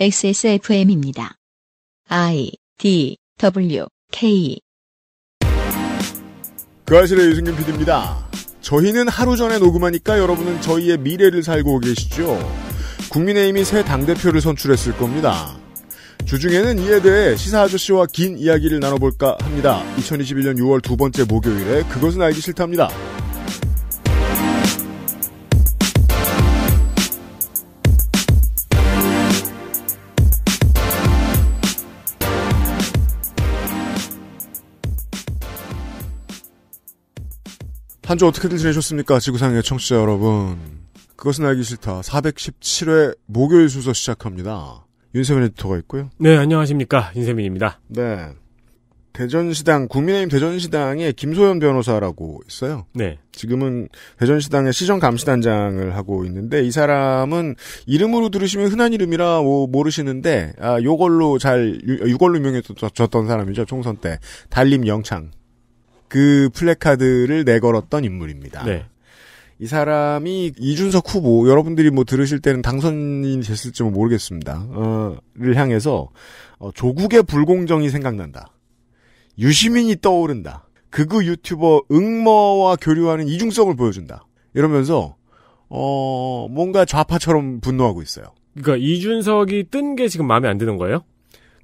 XSFM입니다. I D W K 그 아실의 유승균 PD입니다. 저희는 하루 전에 녹음하니까 여러분은 저희의 미래를 살고 계시죠. 국민의힘이 새 당대표를 선출했을 겁니다. 주중에는 이에 대해 시사 아저씨와 긴 이야기를 나눠볼까 합니다. 2021년 6월 두 번째 목요일에 그것은 알기 싫답니다. 한주 어떻게들 지내셨습니까? 지구상의 청취자 여러분. 그것은 알기 싫다. 417회 목요일 순서 시작합니다. 윤세민 에디터가 있고요. 네, 안녕하십니까. 윤세민입니다. 네. 대전시당, 국민의힘 대전시당에 김소연 변호사라고 있어요. 네. 지금은 대전시당의 시정감시단장을 하고 있는데, 이 사람은 이름으로 들으시면 흔한 이름이라 뭐 모르시는데, 아, 요걸로 잘, 유, 요걸로 어, 유명해졌던 사람이죠. 총선 때. 달림 영창. 그 플래카드를 내걸었던 인물입니다. 네. 이 사람이 이준석 후보 여러분들이 뭐 들으실 때는 당선인 됐을지 뭐 모르겠습니다. 어를 향해서 어, 조국의 불공정이 생각난다. 유시민이 떠오른다. 그우 유튜버 응모와 교류하는 이중성을 보여준다. 이러면서 어 뭔가 좌파처럼 분노하고 있어요. 그러니까 이준석이 뜬 게 지금 마음에 안 드는 거예요?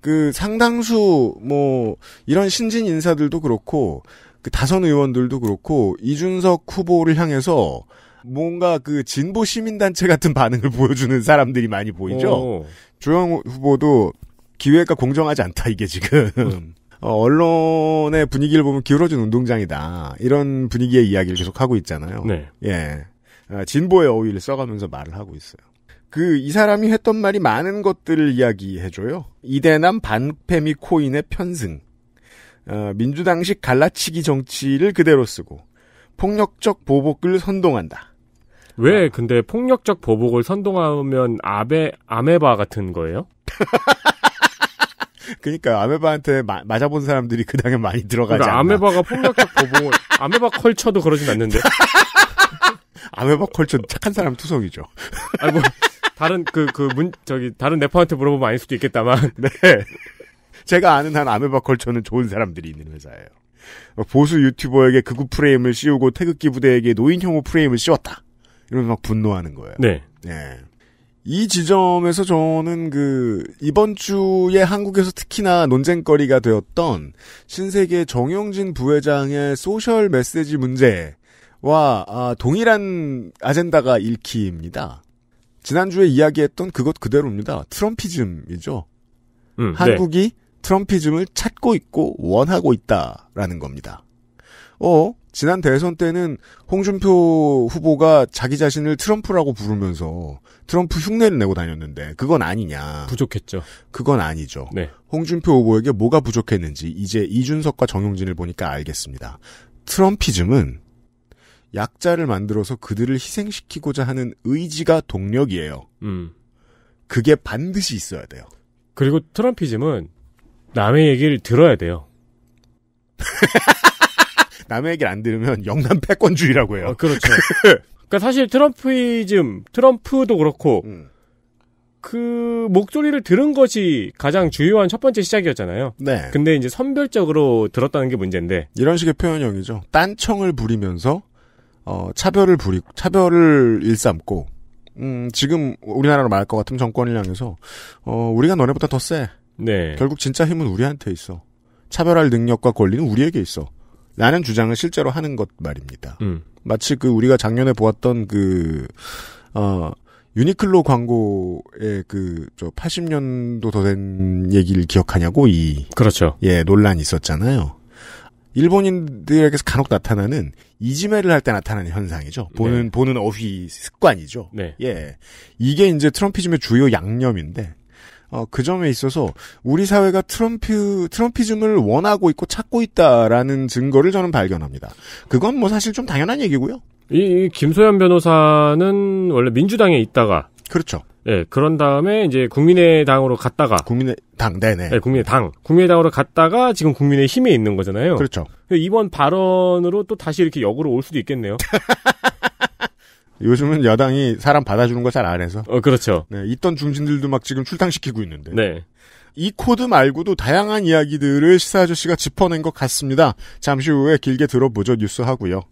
그 상당수 뭐 이런 신진 인사들도 그렇고 그 다선 의원들도 그렇고 이준석 후보를 향해서 뭔가 그 진보 시민단체 같은 반응을 보여주는 사람들이 많이 보이죠. 오. 조영 후보도 기회가 공정하지 않다 이게 지금. 어, 언론의 분위기를 보면 기울어진 운동장이다. 이런 분위기의 이야기를 계속 하고 있잖아요. 네. 예. 아, 진보의 어휘를 써가면서 말을 하고 있어요. 그, 이 사람이 했던 말이 많은 것들을 이야기해줘요. 이대남 반페미 코인의 편승. 어, 민주당식 갈라치기 정치를 그대로 쓰고 폭력적 보복을 선동한다. 왜 어. 근데 폭력적 보복을 선동하면 아베 아메바 같은 거예요? 그러니까 아메바한테 마, 맞아본 사람들이 그 당에 많이 들어가지 그러니까 아메바가 폭력적 보복을 아메바 컬쳐도 그러진 않는데. 아메바 컬처 착한 사람 투성이죠. 아니 뭐 다른 그 그 문 저기 다른 래퍼한테 물어보면 아닐 수도 있겠다만. 네. 제가 아는 한 아메바컬처는 좋은 사람들이 있는 회사예요. 보수 유튜버에게 극우 프레임을 씌우고 태극기 부대에게 노인 혐오 프레임을 씌웠다. 이러면 막 분노하는 거예요. 네. 네. 이 지점에서 저는 그 이번 주에 한국에서 특히나 논쟁거리가 되었던 신세계 정용진 부회장의 소셜 메시지 문제와 아, 동일한 아젠다가 읽힙니다. 지난주에 이야기했던 그것 그대로입니다. 트럼피즘이죠. 음, 네. 한국이 네. 트럼피즘을 찾고 있고 원하고 있다라는 겁니다. 어, 지난 대선 때는 홍준표 후보가 자기 자신을 트럼프라고 부르면서 트럼프 흉내를 내고 다녔는데 그건 아니냐. 부족했죠. 그건 아니죠. 네. 홍준표 후보에게 뭐가 부족했는지 이제 이준석과 정용진을 보니까 알겠습니다. 트럼피즘은 약자를 만들어서 그들을 희생시키고자 하는 의지가 동력이에요. 음. 그게 반드시 있어야 돼요. 그리고 트럼피즘은 남의 얘기를 들어야 돼요. 남의 얘기를 안 들으면 영남 패권주의라고 해요. 어, 그렇죠. 그러니까 사실 트럼프이즘, 트럼프도 그렇고 음. 그 목소리를 들은 것이 가장 중요한첫 번째 시작이었잖아요. 네. 근데 이제 선별적으로 들었다는 게 문제인데 이런 식의 표현형이죠. 딴청을 부리면서 어, 차별을 부리 차별을 일삼고 음, 지금 우리나라로 말할 것 같은 정권을 향해서 어, 우리가 너네보다 더 세. 네. 결국 진짜 힘은 우리한테 있어. 차별할 능력과 권리는 우리에게 있어. 라는 주장을 실제로 하는 것 말입니다. 음. 마치 그 우리가 작년에 보았던 그, 어, 유니클로 광고의 그, 저, 80년도 더 된 얘기를 기억하냐고, 이. 그렇죠. 예, 논란이 있었잖아요. 일본인들에게서 간혹 나타나는 이지매를 할 때 나타나는 현상이죠. 보는, 네. 보는 어휘 습관이죠. 네. 예. 이게 이제 트럼피즘의 주요 양념인데, 어, 그 점에 있어서 우리 사회가 트럼프, 트럼피즘을 원하고 있고 찾고 있다라는 증거를 저는 발견합니다. 그건 뭐 사실 좀 당연한 얘기고요. 이, 이 김소연 변호사는 원래 민주당에 있다가 그렇죠. 예, 그런 다음에 이제 국민의당으로 갔다가 국민의당 네네. 예, 국민의당 국민의당으로 갔다가 지금 국민의힘에 있는 거잖아요. 그렇죠. 이번 발언으로 또 다시 이렇게 역으로 올 수도 있겠네요. 요즘은 여당이 사람 받아주는 거 잘 안 해서. 어, 그렇죠. 네, 있던 중진들도 막 지금 출당시키고 있는데. 네. 이 코드 말고도 다양한 이야기들을 시사 아저씨가 짚어낸 것 같습니다. 잠시 후에 길게 들어보죠. 뉴스 하고요.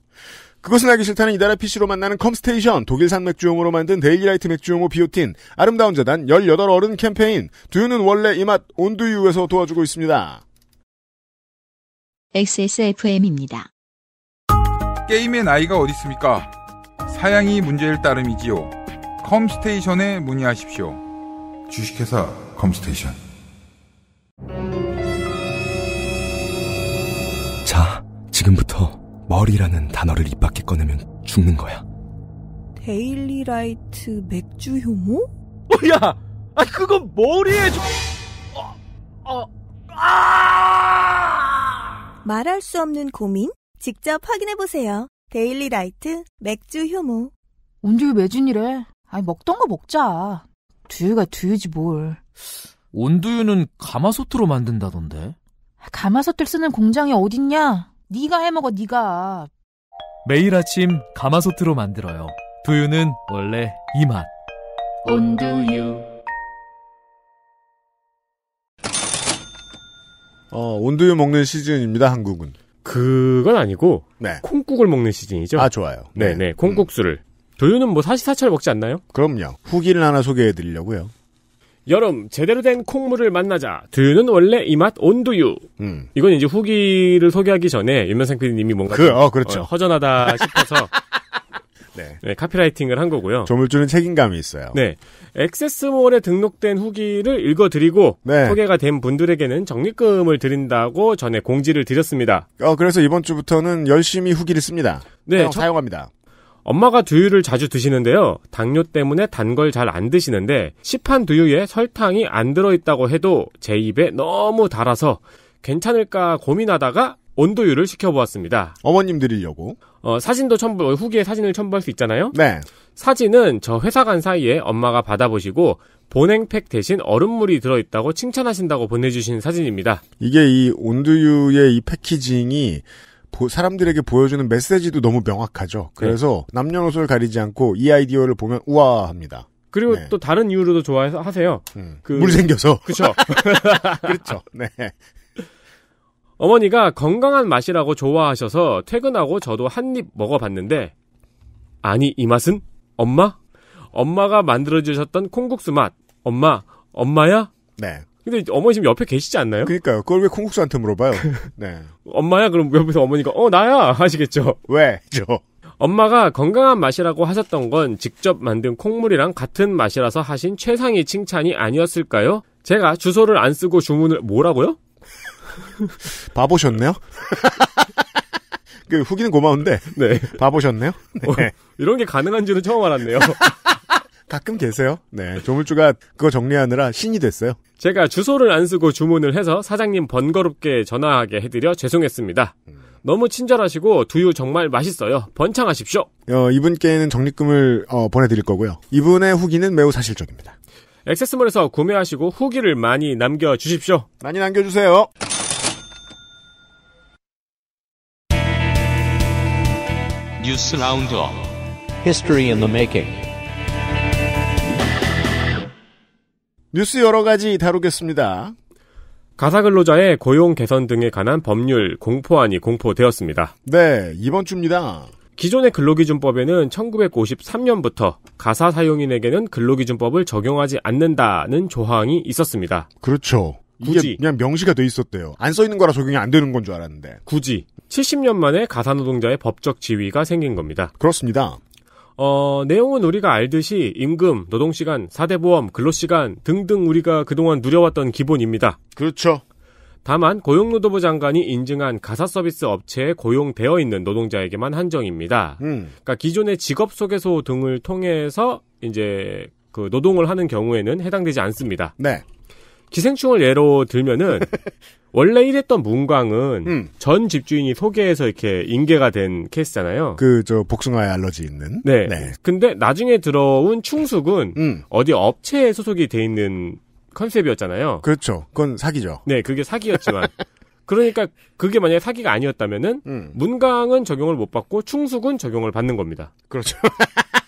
그것은 알기 싫다는 이달의 PC로 만나는 컴스테이션, 독일산 맥주용으로 만든 데일리라이트 맥주용호 비오틴, 아름다운 재단 18어른 캠페인, 두유는 원래 이맛 온두유에서 도와주고 있습니다. XSFM입니다. 게임의 나이가 어디 있습니까? 사양이 문제일 따름이지요. 컴스테이션에 문의하십시오. 주식회사 컴스테이션. 자, 지금부터 머리라는 단어를 입 밖에 꺼내면 죽는 거야. 데일리라이트 맥주 효모? 뭐야? 아 그건 머리에 좀... 어, 어, 아! 말할 수 없는 고민? 직접 확인해 보세요. 데일리 라이트 맥주 효모. 언제 매진이래? 아니 먹던 거 먹자. 두유가 두유지 뭘. 온두유는 가마솥으로 만든다던데. 가마솥을 쓰는 공장이 어딨냐? 네가 해먹어 네가. 매일 아침 가마솥으로 만들어요. 두유는 원래 이 맛. 온두유. 어, 온두유 먹는 시즌입니다, 한국은. 그건 아니고 네. 콩국을 먹는 시즌이죠. 아 좋아요. 네, 네, 네 콩국수를. 음. 도유는 뭐 사시사철 먹지 않나요? 그럼요. 후기를 하나 소개해 드리려고요. 여름 제대로 된 콩물을 만나자. 두유는 원래 이 맛 온두유. 음. 이건 이제 후기를 소개하기 전에 윤면상 PD님이 뭔가 그, 어, 그렇죠. 어, 허전하다 싶어서 네. 네. 카피라이팅을 한 거고요. 조물주는 책임감이 있어요. 네. 액세스몰에 등록된 후기를 읽어드리고 네. 소개가 된 분들에게는 적립금을 드린다고 전에 공지를 드렸습니다. 어, 그래서 이번 주부터는 열심히 후기를 씁니다. 네, 사용, 사용합니다. 엄마가 두유를 자주 드시는데요. 당뇨 때문에 단 걸 잘 안 드시는데 시판 두유에 설탕이 안 들어있다고 해도 제 입에 너무 달아서 괜찮을까 고민하다가 온도유를 시켜보았습니다. 어머님 드리려고. 어, 사진도 첨부, 어, 후기에 사진을 첨부할 수 있잖아요? 네. 사진은 저 회사 간 사이에 엄마가 받아보시고 보냉팩 대신 얼음물이 들어있다고 칭찬하신다고 보내주신 사진입니다. 이게 이 온두유의 이 패키징이 사람들에게 보여주는 메시지도 너무 명확하죠. 네. 그래서 네. 남녀노소를 가리지 않고 이 아이디어를 보면 우아 합니다. 그리고 네. 또 다른 이유로도 좋아해서 하세요. 음. 그... 물 생겨서. 그렇죠. 그렇죠. 네. 어머니가 건강한 맛이라고 좋아하셔서 퇴근하고 저도 한 입 먹어봤는데 아니 이 맛은 엄마 엄마가 만들어 주셨던 콩국수 맛 엄마 엄마야 네 근데 어머니 지금 옆에 계시지 않나요? 그니까요 그걸 왜 콩국수한테 물어봐요 네 엄마야 그럼 옆에서 어머니가 어 나야 하시겠죠 왜죠 엄마가 건강한 맛이라고 하셨던 건 직접 만든 콩물이랑 같은 맛이라서 하신 최상의 칭찬이 아니었을까요? 제가 주소를 안 쓰고 주문을 뭐라고요? 봐보셨네요? 그 후기는 고마운데 네. 봐보셨네요? 네. 어, 이런 게 가능한지는 처음 알았네요. 가끔 계세요. 네. 조물주가 그거 정리하느라 신이 됐어요. 제가 주소를 안 쓰고 주문을 해서 사장님 번거롭게 전화하게 해드려 죄송했습니다. 너무 친절하시고 두유 정말 맛있어요. 번창하십시오. 어, 이분께는 적립금을 어, 보내드릴 거고요. 이분의 후기는 매우 사실적입니다. 액세스몰에서 구매하시고 후기를 많이 남겨주십시오. 많이 남겨주세요. 뉴스 라운드업 History in 뉴스 여러 가지 다루겠습니다. 가사 근로자의 고용 개선 등에 관한 법률 공포안이 공포되었습니다. 네, 이번 주입니다. 기존의 근로기준법에는 1953년부터 가사 사용인에게는 근로기준법을 적용하지 않는다는 조항이 있었습니다. 그렇죠. 굳이 그냥 명시가 돼 있었대요. 안 써 있는 거라 적용이 안 되는 건 줄 알았는데. 굳이 70년 만에 가사노동자의 법적 지위가 생긴 겁니다. 그렇습니다. 어, 내용은 우리가 알듯이 임금, 노동시간, 사대보험, 근로시간 등등 우리가 그동안 누려왔던 기본입니다. 그렇죠. 다만 고용노동부 장관이 인증한 가사서비스 업체에 고용되어 있는 노동자에게만 한정입니다. 음. 그러니까 기존의 직업소개소 등을 통해서 이제 그 노동을 하는 경우에는 해당되지 않습니다. 네. 기생충을 예로 들면은 원래 일했던 문광은 음. 전 집주인이 소개해서 이렇게 인계가 된 케이스잖아요. 그 저 복숭아에 알러지 있는. 네. 네. 근데 나중에 들어온 충숙은 음. 어디 업체에 소속이 돼 있는 컨셉이었잖아요. 그렇죠. 그건 사기죠. 네, 그게 사기였지만. 그러니까 그게 만약에 사기가 아니었다면은 음. 문광은 적용을 못 받고 충숙은 적용을 받는 겁니다. 그렇죠.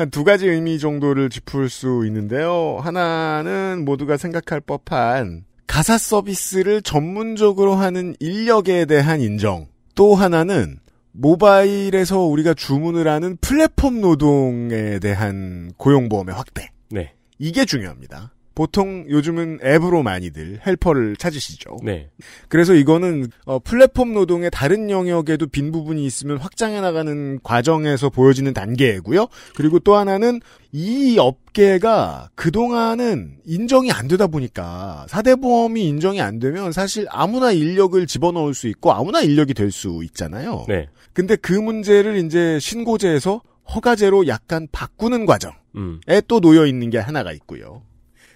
한두 가지 의미 정도를 짚을 수 있는데요. 하나는 모두가 생각할 법한 가사 서비스를 전문적으로 하는 인력에 대한 인정. 또 하나는 모바일에서 우리가 주문을 하는 플랫폼 노동에 대한 고용보험의 확대. 네. 이게 중요합니다. 보통 요즘은 앱으로 많이들 헬퍼를 찾으시죠. 네. 그래서 이거는 어, 플랫폼 노동의 다른 영역에도 빈 부분이 있으면 확장해 나가는 과정에서 보여지는 단계고요. 이 그리고 또 하나는 이 업계가 그동안은 인정이 안 되다 보니까 사대보험이 인정이 안 되면 사실 아무나 인력을 집어넣을 수 있고 아무나 인력이 될 수 있잖아요. 네. 근데 그 문제를 이제 신고제에서 허가제로 약간 바꾸는 과정에 음. 또 놓여 있는 게 하나가 있고요.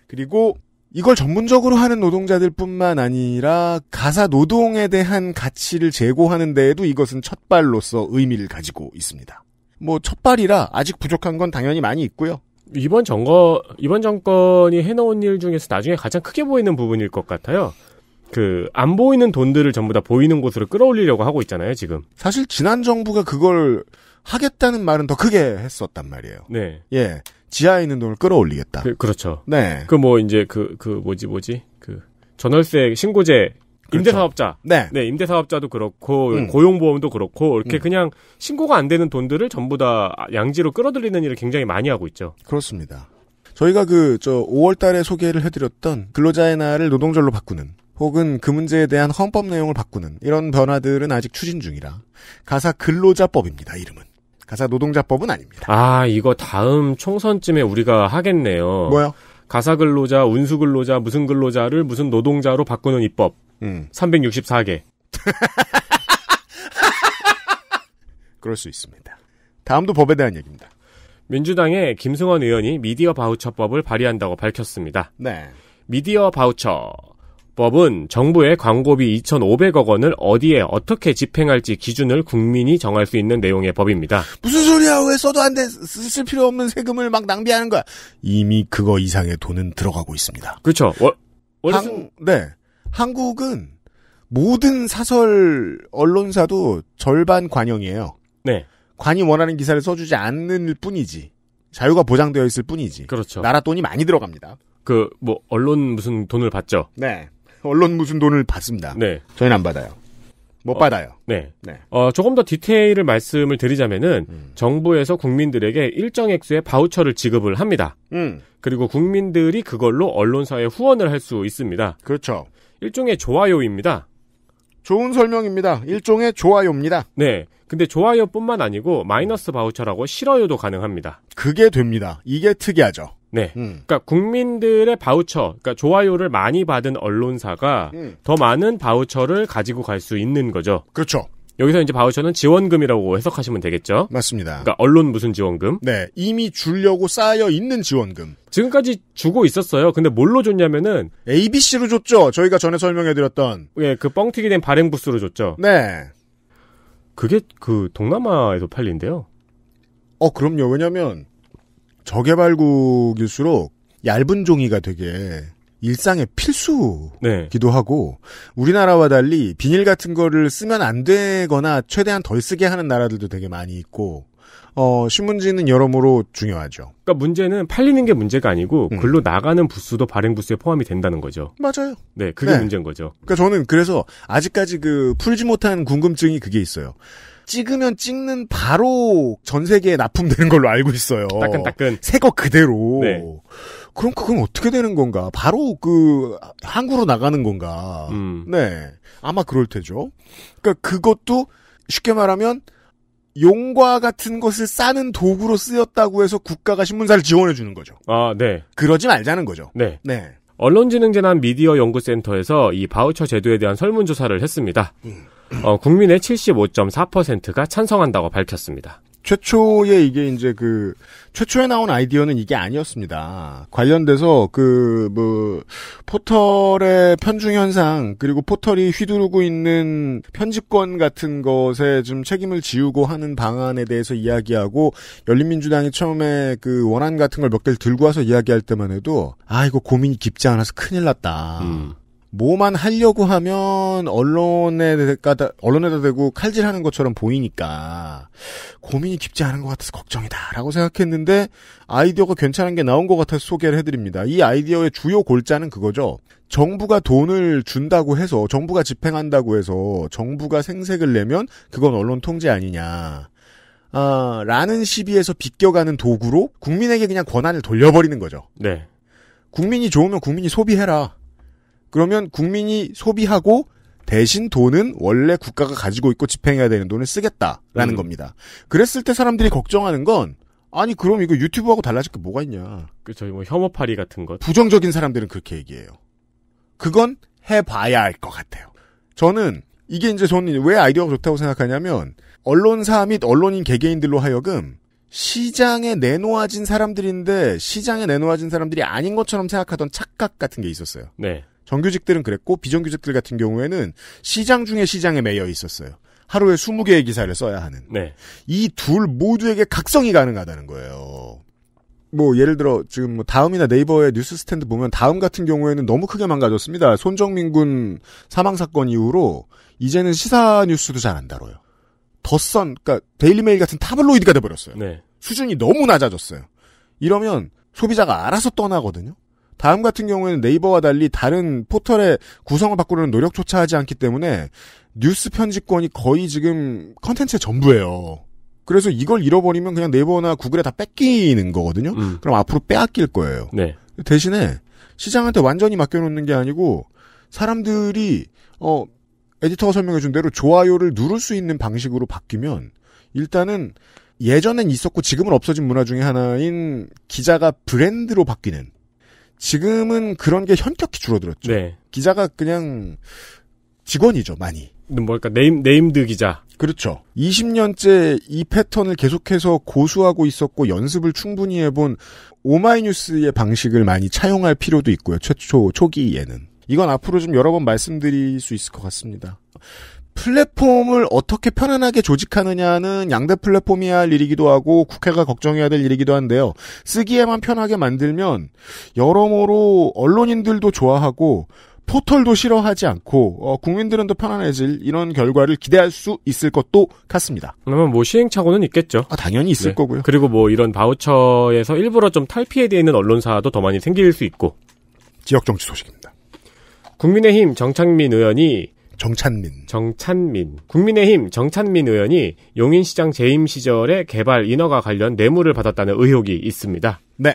그리고 이걸 전문적으로 하는 노동자들 뿐만 아니라 가사 노동에 대한 가치를 제고하는 데에도 이것은 첫발로서 의미를 가지고 있습니다. 뭐 첫발이라 아직 부족한 건 당연히 많이 있고요. 이번 정거 이번 정권이 해놓은 일 중에서 나중에 가장 크게 보이는 부분일 것 같아요. 그 안 보이는 돈들을 전부 다 보이는 곳으로 끌어올리려고 하고 있잖아요 지금. 사실 지난 정부가 그걸 하겠다는 말은 더 크게 했었단 말이에요. 네. 예. 지하에 있는 돈을 끌어올리겠다. 그, 렇죠 네. 그 뭐 이제 그그 그 뭐지 뭐지 그 전월세 신고제 그렇죠. 임대사업자. 그렇죠. 네. 네, 임대사업자도 그렇고, 음. 고용보험도 그렇고, 이렇게 음. 그냥 신고가 안 되는 돈들을 전부 다 양지로 끌어들이는 일을 굉장히 많이 하고 있죠. 그렇습니다. 저희가 그, 저, 5월 달에 소개를 해드렸던 근로자의 날을 노동절로 바꾸는, 혹은 그 문제에 대한 헌법 내용을 바꾸는, 이런 변화들은 아직 추진 중이라, 가사 근로자법입니다, 이름은. 가사 노동자법은 아닙니다. 아, 이거 다음 총선쯤에 우리가 하겠네요. 뭐요? 가사 근로자, 운수 근로자, 무슨 근로자를 무슨 노동자로 바꾸는 입법. 음. 364개. 그럴 수 있습니다. 다음도 법에 대한 얘기입니다. 민주당의 김승원 의원이 미디어 바우처법을 발의한다고 밝혔습니다. 네. 미디어 바우처. 법은 정부의 광고비 2,500억 원을 어디에 어떻게 집행할지 기준을 국민이 정할 수 있는 내용의 법입니다. 무슨 소리야? 왜 써도 안 돼? 쓸 필요 없는 세금을 막 낭비하는 거야. 이미 그거 이상의 돈은 들어가고 있습니다. 그렇죠. 월, 네. 한국은 모든 사설 언론사도 절반 관영이에요. 네. 관이 원하는 기사를 써주지 않는 뿐이지. 자유가 보장되어 있을 뿐이지. 그렇죠. 나라 돈이 많이 들어갑니다. 그, 뭐, 언론 무슨 돈을 받죠? 네. 언론 무슨 돈을 받습니다. 네. 저희는 안 받아요. 못 어, 받아요. 네. 네. 어, 조금 더 디테일을 말씀을 드리자면은 음. 정부에서 국민들에게 일정 액수의 바우처를 지급을 합니다. 음. 그리고 국민들이 그걸로 언론사에 후원을 할 수 있습니다. 그렇죠. 일종의 좋아요입니다. 좋은 설명입니다. 일종의 좋아요입니다. 네. 근데 좋아요뿐만 아니고 마이너스 바우처라고 싫어요도 가능합니다. 그게 됩니다. 이게 특이하죠. 네. 음. 그러니까 국민들의 바우처, 그러니까 좋아요를 많이 받은 언론사가 음. 더 많은 바우처를 가지고 갈 수 있는 거죠. 그렇죠. 여기서 이제 바우처는 지원금이라고 해석하시면 되겠죠. 맞습니다. 그러니까 언론 무슨 지원금? 네. 이미 주려고 쌓여 있는 지원금. 지금까지 주고 있었어요. 근데 뭘로 줬냐면은 ABC로 줬죠. 저희가 전에 설명해 드렸던 예, 그 뻥튀기 된 발행 부스로 줬죠. 네. 그게 그 동남아에서 팔린대요. 어, 그럼요. 왜냐면 저개발국일수록 얇은 종이가 되게 일상의 필수기도 네. 하고 우리나라와 달리 비닐 같은 거를 쓰면 안 되거나 최대한 덜 쓰게 하는 나라들도 되게 많이 있고 어, 신문지는 여러모로 중요하죠. 그러니까 문제는 팔리는 게 문제가 아니고 음. 글로 나가는 부수도 발행 부수에 포함이 된다는 거죠. 맞아요. 네, 그게 네. 문제인 거죠. 그러니까 저는 그래서 아직까지 그 풀지 못한 궁금증이 그게 있어요. 찍으면 찍는 바로 전 세계에 납품되는 걸로 알고 있어요. 따끈따끈. 새 거 그대로. 네. 그럼 그건 어떻게 되는 건가? 바로 그 항구로 나가는 건가? 음. 네. 아마 그럴 테죠. 그러니까 그것도 쉽게 말하면 용과 같은 것을 싸는 도구로 쓰였다고 해서 국가가 신문사를 지원해 주는 거죠. 아, 네. 그러지 말자는 거죠. 네. 네. 언론지능재단 미디어 연구센터에서 이 바우처 제도에 대한 설문조사를 했습니다. 음. 어, 국민의 75.4%가 찬성한다고 밝혔습니다. 최초에 이게 이제 그 최초에 나온 아이디어는 이게 아니었습니다. 관련돼서 그 뭐 포털의 편중 현상 그리고 포털이 휘두르고 있는 편집권 같은 것에 좀 책임을 지우고 하는 방안에 대해서 이야기하고 열린민주당이 처음에 그 원안 같은 걸 몇 개를 들고 와서 이야기할 때만 해도 아 이거 고민이 깊지 않아서 큰일 났다. 음. 뭐만 하려고 하면 언론에다 언론에다 대고 칼질하는 것처럼 보이니까 고민이 깊지 않은 것 같아서 걱정이다라고 생각했는데 아이디어가 괜찮은 게 나온 것 같아서 소개를 해드립니다. 이 아이디어의 주요 골자는 그거죠. 정부가 돈을 준다고 해서 정부가 집행한다고 해서 정부가 생색을 내면 그건 언론 통제 아니냐. 아, 라는 시비에서 비껴가는 도구로 국민에게 그냥 권한을 돌려버리는 거죠. 네. 국민이 좋으면 국민이 소비해라. 그러면 국민이 소비하고 대신 돈은 원래 국가가 가지고 있고 집행해야 되는 돈을 쓰겠다라는 음. 겁니다. 그랬을 때 사람들이 걱정하는 건 아니 그럼 이거 유튜브하고 달라질 게 뭐가 있냐? 그렇죠. 뭐 혐오파리 같은 것. 부정적인 사람들은 그렇게 얘기해요. 그건 해봐야 알것 같아요. 저는 이게 이제 저는 왜 아이디어가 좋다고 생각하냐면 언론사 및 언론인 개개인들로 하여금 시장에 내놓아진 사람들인데 시장에 내놓아진 사람들이 아닌 것처럼 생각하던 착각 같은 게 있었어요. 네. 정규직들은 그랬고 비정규직들 같은 경우에는 시장 중에 시장에 매여 있었어요. 하루에 20개의 기사를 써야 하는. 네. 이 둘 모두에게 각성이 가능하다는 거예요. 뭐 예를 들어 지금 뭐 다음이나 네이버의 뉴스 스탠드 보면 다음 같은 경우에는 너무 크게 망가졌습니다. 손정민 군 사망 사건 이후로 이제는 시사 뉴스도 잘 안 다뤄요. 더선 그러니까 데일리메일 같은 타블로이드가 돼 버렸어요. 네. 수준이 너무 낮아졌어요. 이러면 소비자가 알아서 떠나거든요. 다음 같은 경우에는 네이버와 달리 다른 포털의 구성을 바꾸려는 노력조차 하지 않기 때문에 뉴스 편집권이 거의 지금 컨텐츠의 전부예요. 그래서 이걸 잃어버리면 그냥 네이버나 구글에 다 뺏기는 거거든요. 음. 그럼 앞으로 빼앗길 거예요. 네. 대신에 시장한테 완전히 맡겨놓는 게 아니고 사람들이 어 에디터가 설명해준 대로 좋아요를 누를 수 있는 방식으로 바뀌면 일단은 예전엔 있었고 지금은 없어진 문화 중의 하나인 기자가 브랜드로 바뀌는 지금은 그런 게 현격히 줄어들었죠. 네. 기자가 그냥 직원이죠, 많이. 뭐랄까, 그러니까 네임, 네임드 기자. 그렇죠. 20년째 이 패턴을 계속해서 고수하고 있었고 연습을 충분히 해본 오마이뉴스의 방식을 많이 차용할 필요도 있고요. 최초, 초기에는. 이건 앞으로 좀 여러 번 말씀드릴 수 있을 것 같습니다. 플랫폼을 어떻게 편안하게 조직하느냐는 양대 플랫폼이 할 일이기도 하고 국회가 걱정해야 될 일이기도 한데요. 쓰기에만 편하게 만들면 여러모로 언론인들도 좋아하고 포털도 싫어하지 않고 어, 국민들은 더 편안해질 이런 결과를 기대할 수 있을 것도 같습니다. 그러면 뭐 시행착오는 있겠죠. 아, 당연히 있을 네. 거고요. 그리고 뭐 이런 바우처에서 일부러 좀 탈피해져 있는 언론사도 더 많이 생길 수 있고. 지역 정치 소식입니다. 국민의힘 정창민 의원이 정찬민. 정찬민. 국민의힘 정찬민 의원이 용인시장 재임 시절에 개발 인허가 관련 뇌물을 받았다는 의혹이 있습니다. 네.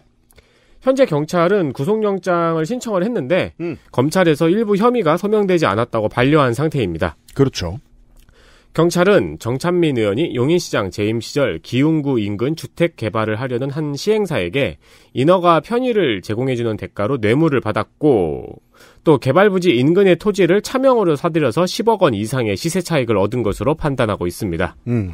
현재 경찰은 구속영장을 신청을 했는데 음. 검찰에서 일부 혐의가 서명되지 않았다고 반려한 상태입니다. 그렇죠. 경찰은 정찬민 의원이 용인시장 재임 시절 기흥구 인근 주택 개발을 하려는 한 시행사에게 인허가 편의를 제공해주는 대가로 뇌물을 받았고 또 개발부지 인근의 토지를 차명으로 사들여서 10억 원 이상의 시세 차익을 얻은 것으로 판단하고 있습니다. 음.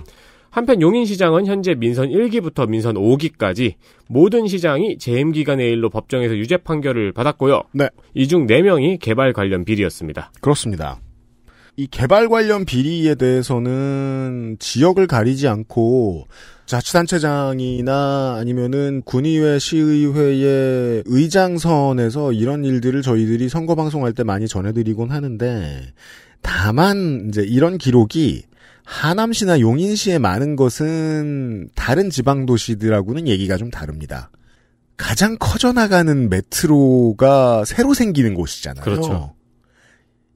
한편 용인시장은 현재 민선 1기부터 민선 5기까지 모든 시장이 재임기간의 일로 법정에서 유죄 판결을 받았고요. 네. 이중 4명이 개발 관련 비리였습니다. 그렇습니다. 이 개발 관련 비리에 대해서는 지역을 가리지 않고 자치단체장이나 아니면은 군의회, 시의회의 의장선에서 이런 일들을 저희들이 선거 방송할 때 많이 전해드리곤 하는데 다만 이제 이런 기록이 하남시나 용인시에 많은 것은 다른 지방 도시들하고는 얘기가 좀 다릅니다. 가장 커져나가는 메트로가 새로 생기는 곳이잖아요. 그렇죠.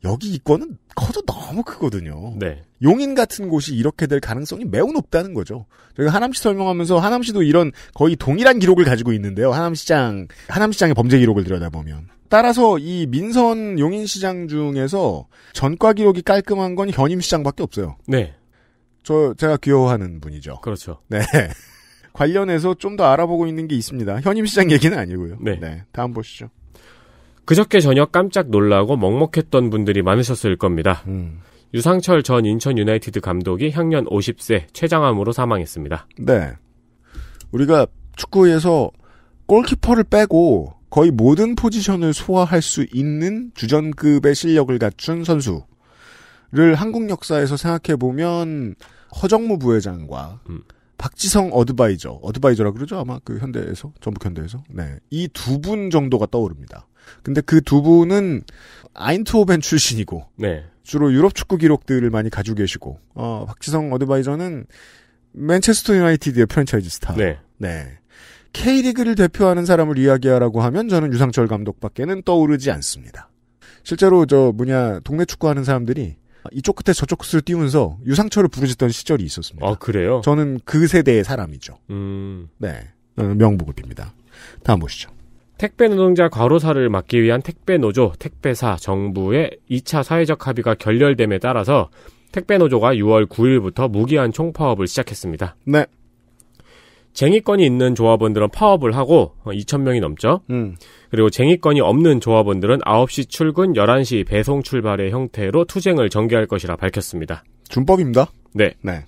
여기 이권은 커도 너무 크거든요. 네. 용인 같은 곳이 이렇게 될 가능성이 매우 높다는 거죠. 저희가 하남시 설명하면서 하남시도 이런 거의 동일한 기록을 가지고 있는데요. 하남시장, 하남시장의 범죄 기록을 들여다보면. 따라서 이 민선 용인시장 중에서 전과 기록이 깔끔한 건 현임시장밖에 없어요. 네. 저, 제가 귀여워하는 분이죠. 그렇죠. 네. 관련해서 좀 더 알아보고 있는 게 있습니다. 현임시장 얘기는 아니고요. 네. 네. 다음 보시죠. 그저께 저녁 깜짝 놀라고 먹먹했던 분들이 많으셨을 겁니다. 음. 유상철 전 인천 유나이티드 감독이 향년 50세 췌장암으로 사망했습니다. 네. 우리가 축구에서 골키퍼를 빼고 거의 모든 포지션을 소화할 수 있는 주전급의 실력을 갖춘 선수를 한국 역사에서 생각해 보면 허정무 부회장과 음. 박지성 어드바이저, 어드바이저라 그러죠 아마 그 현대에서 전북 현대에서 네이 두 분 정도가 떠오릅니다. 근데 그 두 분은 아인트호벤 출신이고 네. 주로 유럽 축구 기록들을 많이 가지고 계시고 어, 박지성 어드바이저는 맨체스터 유나이티드의 프랜차이즈 스타. 네. 네. K리그를 대표하는 사람을 이야기하라고 하면 저는 유상철 감독밖에는 떠오르지 않습니다. 실제로 저 뭐냐 동네 축구하는 사람들이 이쪽 끝에 저쪽 끝을띄우면서 유상철을 부르짖던 시절이 있었습니다. 아 그래요? 저는 그 세대의 사람이죠. 음. 네 어, 명복을 빕니다. 다음 보시죠. 택배 노동자 과로사를 막기 위한 택배 노조, 택배사, 정부의 2차 사회적 합의가 결렬됨에 따라서 택배 노조가 6월 9일부터 무기한 총파업을 시작했습니다. 네. 쟁의권이 있는 조합원들은 파업을 하고 2,000명이 어, 넘죠. 음. 그리고 쟁의권이 없는 조합원들은 9시 출근, 11시 배송 출발의 형태로 투쟁을 전개할 것이라 밝혔습니다. 준법입니다. 네. 네.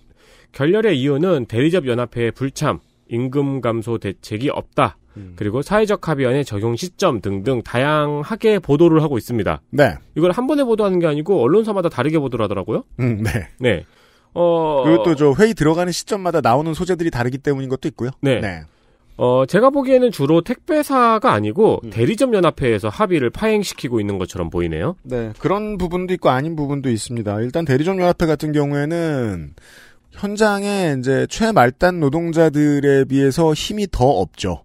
결렬의 이유는 대리점 연합회의 불참, 임금 감소 대책이 없다, 음. 그리고 사회적 합의안의 적용 시점 등등 다양하게 보도를 하고 있습니다. 네. 이걸 한 번에 보도하는 게 아니고 언론사마다 다르게 보도를 하더라고요. 음, 네. 네. 어... 그리고 또저 회의 들어가는 시점마다 나오는 소재들이 다르기 때문인 것도 있고요. 네. 네. 어, 제가 보기에는 주로 택배사가 아니고 음. 대리점 연합회에서 합의를 파행시키고 있는 것처럼 보이네요. 네. 그런 부분도 있고 아닌 부분도 있습니다. 일단 대리점 연합회 같은 경우에는 현장에 이제 최말단 노동자들에 비해서 힘이 더 없죠.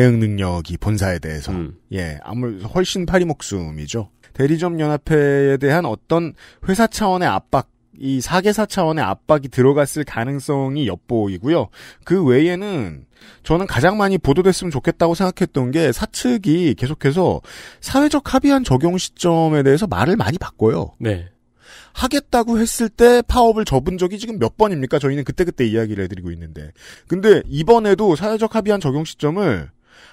대응 능력이 본사에 대해서 음. 예 아무 래도 훨씬 파리목숨이죠. 대리점 연합회에 대한 어떤 회사 차원의 압박 이 사계사 차원의 압박이 들어갔을 가능성이 엿보이고요. 그 외에는 저는 가장 많이 보도됐으면 좋겠다고 생각했던 게 사측이 계속해서 사회적 합의안 적용 시점에 대해서 말을 많이 바꿔요. 네. 하겠다고 했을 때 파업을 접은 적이 지금 몇 번입니까? 저희는 그때그때 이야기를 해드리고 있는데. 근데 이번에도 사회적 합의안 적용 시점을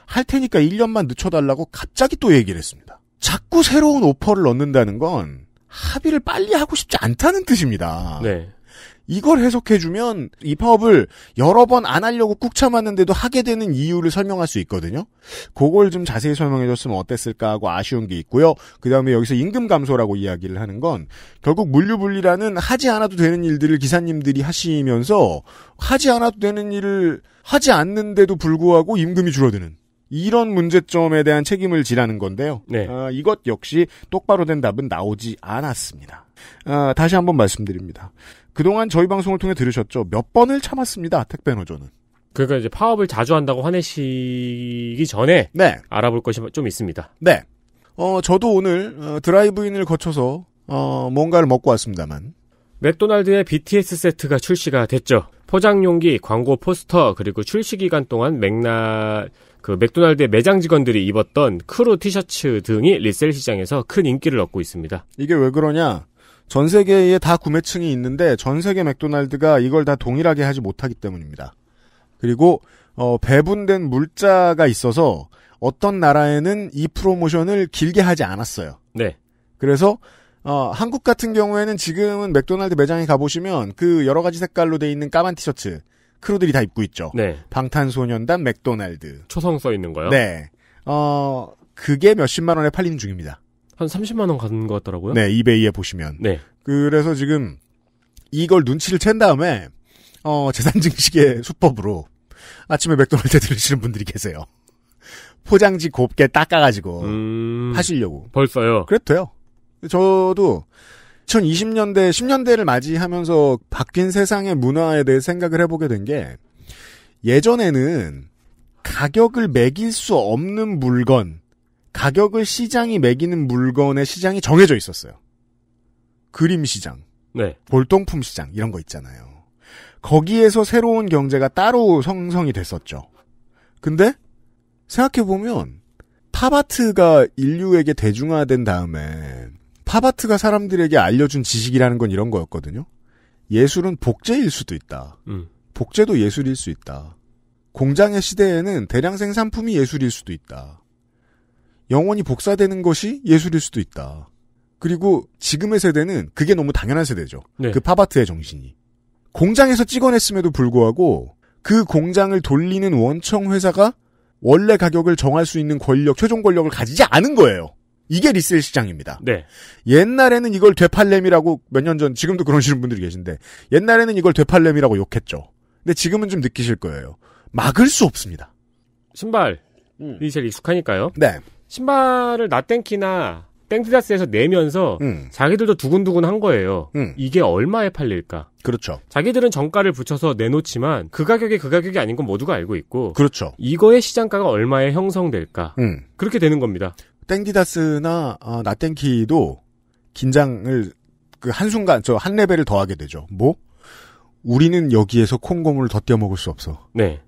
할 테니까 1년만 늦춰달라고 갑자기 또 얘기를 했습니다. 자꾸 새로운 오퍼를 넣는다는 건 합의를 빨리 하고 싶지 않다는 뜻입니다. 네. 이걸 해석해주면 이 파업을 여러 번 안 하려고 꾹 참았는데도 하게 되는 이유를 설명할 수 있거든요. 그걸 좀 자세히 설명해줬으면 어땠을까 하고 아쉬운 게 있고요. 그 다음에 여기서 임금 감소라고 이야기를 하는 건 결국 물류분리라는 하지 않아도 되는 일들을 기사님들이 하시면서 하지 않아도 되는 일을 하지 않는데도 불구하고 임금이 줄어드는 이런 문제점에 대한 책임을 지라는 건데요. 네. 아, 이것 역시 똑바로 된 답은 나오지 않았습니다. 아, 다시 한번 말씀드립니다. 그동안 저희 방송을 통해 들으셨죠. 몇 번을 참았습니다. 택배 노조는. 그러니까 이제 파업을 자주 한다고 화내시기 전에 네. 알아볼 것이 좀 있습니다. 네. 어, 저도 오늘 어, 드라이브인을 거쳐서 어, 뭔가를 먹고 왔습니다만 맥도날드의 BTS 세트가 출시가 됐죠. 포장 용기, 광고 포스터, 그리고 출시 기간 동안 맥락 맥나... 그 맥도날드의 매장 직원들이 입었던 크루 티셔츠 등이 리셀 시장에서 큰 인기를 얻고 있습니다. 이게 왜 그러냐? 전 세계에 다 구매층이 있는데 전 세계 맥도날드가 이걸 다 동일하게 하지 못하기 때문입니다. 그리고 어, 배분된 물자가 있어서 어떤 나라에는 이 프로모션을 길게 하지 않았어요. 네. 그래서 어, 한국 같은 경우에는 지금은 맥도날드 매장에 가보시면 그 여러 가지 색깔로 돼 있는 까만 티셔츠 크루들이 다 입고 있죠. 네. 방탄소년단 맥도날드. 초성 써 있는 거요? 네. 어, 그게 몇십만 원에 팔리는 중입니다. 한 30만 원 가는 것 같더라고요. 네, 이베이에 보시면. 네. 그래서 지금 이걸 눈치를 챈 다음에 어, 재산 증식의 네. 수법으로 아침에 맥도날드 들으시는 분들이 계세요. 포장지 곱게 닦아가지고 음... 하시려고. 벌써요. 그래도 돼요. 저도 2020년대 10년대를 맞이하면서 바뀐 세상의 문화에 대해 생각을 해보게 된 게 예전에는 가격을 매길 수 없는 물건, 가격을 시장이 매기는 물건의 시장이 정해져 있었어요. 그림 시장, 네. 볼동품 시장 이런 거 있잖아요. 거기에서 새로운 경제가 따로 성성이 됐었죠. 근데 생각해 보면 팝아트가 인류에게 대중화된 다음에 파바트가 사람들에게 알려준 지식이라는 건 이런 거였거든요. 예술은 복제일 수도 있다. 음. 복제도 예술일 수 있다. 공장의 시대에는 대량 생산품이 예술일 수도 있다. 영원히 복사되는 것이 예술일 수도 있다. 그리고 지금의 세대는 그게 너무 당연한 세대죠. 네. 그 파바트의 정신이. 공장에서 찍어냈음에도 불구하고 그 공장을 돌리는 원청 회사가 원래 가격을 정할 수 있는 권력, 최종 권력을 가지지 않은 거예요. 이게 리셀 시장입니다. 네. 옛날에는 이걸 되팔렘이라고 몇 년 전 지금도 그러시는 분들이 계신데 옛날에는 이걸 되팔렘이라고 욕했죠. 근데 지금은 좀 느끼실 거예요. 막을 수 없습니다. 신발 음. 리셀 익숙하니까요. 네. 신발을 나땡키나 땡티다스에서 내면서 음. 자기들도 두근두근 한 거예요. 음. 이게 얼마에 팔릴까? 그렇죠. 자기들은 정가를 붙여서 내놓지만 그 가격이 그 가격이 아닌 건 모두가 알고 있고 그렇죠. 이거의 시장가가 얼마에 형성될까? 음. 그렇게 되는 겁니다. 땡디다스나 어, 나땡키도 긴장을 그 한순간 저 한 레벨을 더하게 되죠. 뭐? 우리는 여기에서 콩고물을 더 떼어먹을 수 없어. 네.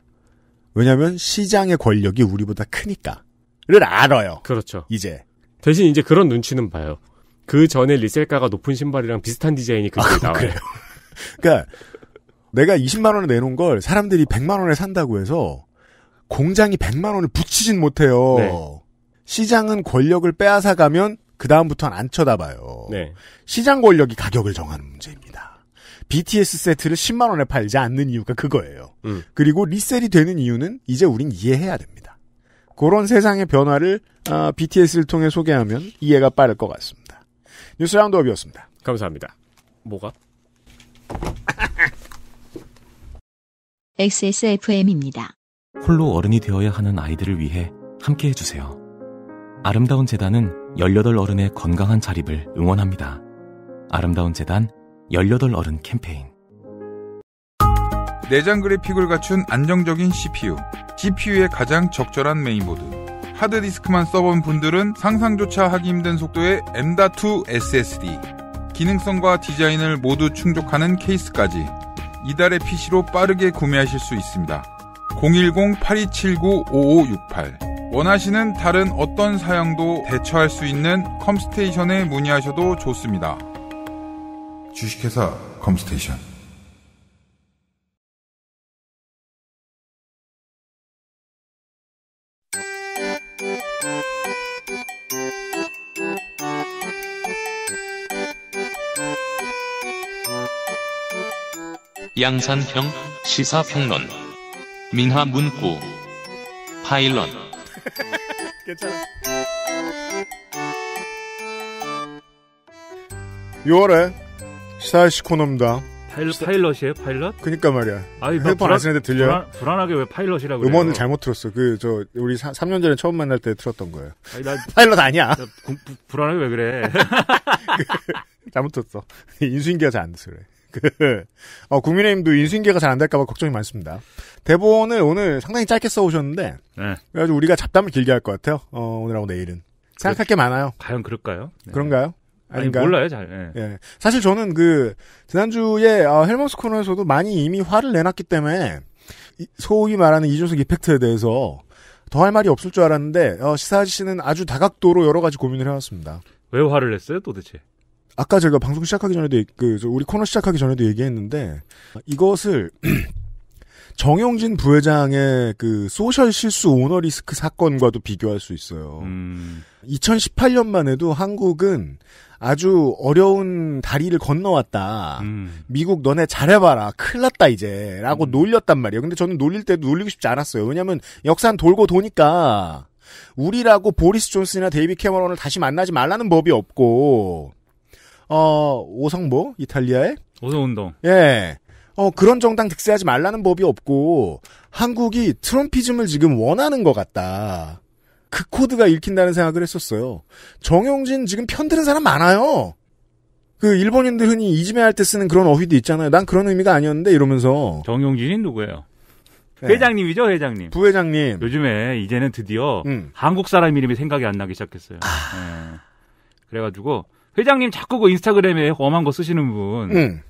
왜냐하면 시장의 권력이 우리보다 크니까를 알아요. 그렇죠. 이제 대신 이제 그런 눈치는 봐요. 그 전에 리셀가가 높은 신발이랑 비슷한 디자인이 그게 아, 나와요. 그래요. 그러니까 내가 20만 원을 내놓은 걸 사람들이 100만 원에 산다고 해서 공장이 100만 원을 붙이진 못해요. 네. 시장은 권력을 빼앗아가면 그다음부터는 안 쳐다봐요. 네. 시장 권력이 가격을 정하는 문제입니다. BTS 세트를 10만 원에 팔지 않는 이유가 그거예요. 음. 그리고 리셀이 되는 이유는 이제 우린 이해해야 됩니다. 그런 세상의 변화를 어, BTS를 통해 소개하면 이해가 빠를 것 같습니다. 뉴스 라운드업이었습니다. 감사합니다. 뭐가? XSFM입니다. 홀로 어른이 되어야 하는 아이들을 위해 함께 해주세요. 아름다운 재단은 18 어른의 건강한 자립을 응원합니다. 아름다운 재단 18 어른 캠페인 내장 그래픽을 갖춘 안정적인 CPU g p u 의 가장 적절한 메인보드 하드디스크만 써본 분들은 상상조차 하기 힘든 속도의 M.2 SSD 기능성과 디자인을 모두 충족하는 케이스까지 이달의 PC로 빠르게 구매하실 수 있습니다. 010-8279-5568 원하시는 다른 어떤 사양도 대처할 수 있는 컴스테이션에 문의하셔도 좋습니다. 주식회사 컴스테이션 양산형 시사평론 민하문구 파일럿 괜찮아. 6월에 시사시 코너입니다. 파일, 시사... 파일럿이에요, 파일럿? 그니까 말이야. 아니, 헤드폰 불안, 안 쓰는데 들려요? 불안, 불안하게 왜 파일럿이라고 그래요? 음원을 잘못 들었어. 그, 저, 우리 사, 3년 전에 처음 만날 때 들었던 거예요. 아니, 나, 파일럿 아니야. 나, 구, 부, 불안하게 왜 그래? 그, 잘못 들었어. 인수인계가 잘안 돼서 그래. 그, 어, 국민의힘도 인수인계가 잘 안 될까봐 걱정이 많습니다. 대본을 오늘 상당히 짧게 써오셨는데, 네. 그래가지고 우리가 잡담을 길게 할 것 같아요. 어, 오늘하고 내일은. 생각할 게 많아요. 과연 그럴까요? 네. 그런가요? 아닌가요? 아니, 몰라요, 잘. 네. 예. 사실 저는 그, 지난주에 어, 아, 헬머스 코너에서도 많이 이미 화를 내놨기 때문에, 이, 소위 말하는 이준석 이펙트에 대해서 더 할 말이 없을 줄 알았는데, 어, 시사 아저씨는 아주 다각도로 여러 가지 고민을 해왔습니다. 왜 화를 냈어요, 도대체? 아까 제가 방송 시작하기 전에도 그 우리 코너 시작하기 전에도 얘기했는데 이것을 정용진 부회장의 그 소셜 실수 오너 리스크 사건과도 비교할 수 있어요. 음. 2018년만 해도 한국은 아주 어려운 다리를 건너왔다. 음. 미국 너네 잘해봐라. 큰일 났다, 이제. 라고 음. 놀렸단 말이에요. 근데 저는 놀릴 때도 놀리고 싶지 않았어요. 왜냐면 하 역산 돌고 도니까 우리라고 보리스 존슨이나 데이비 캐머런을 다시 만나지 말라는 법이 없고 어, 오성보, 이탈리아의. 오성운동. 예. 어, 그런 정당 득세하지 말라는 법이 없고, 한국이 트럼피즘을 지금 원하는 것 같다. 그 코드가 읽힌다는 생각을 했었어요. 정용진 지금 편드는 사람 많아요. 그 일본인들 흔히 이지메 할 때 쓰는 그런 어휘도 있잖아요. 난 그런 의미가 아니었는데 이러면서. 정용진이 누구예요? 네. 회장님이죠, 회장님. 부회장님. 요즘에 이제는 드디어 음. 한국 사람 이름이 생각이 안 나기 시작했어요. 아... 네. 그래가지고 회장님 자꾸 그 인스타그램에 엄한 거 쓰시는 분. 음.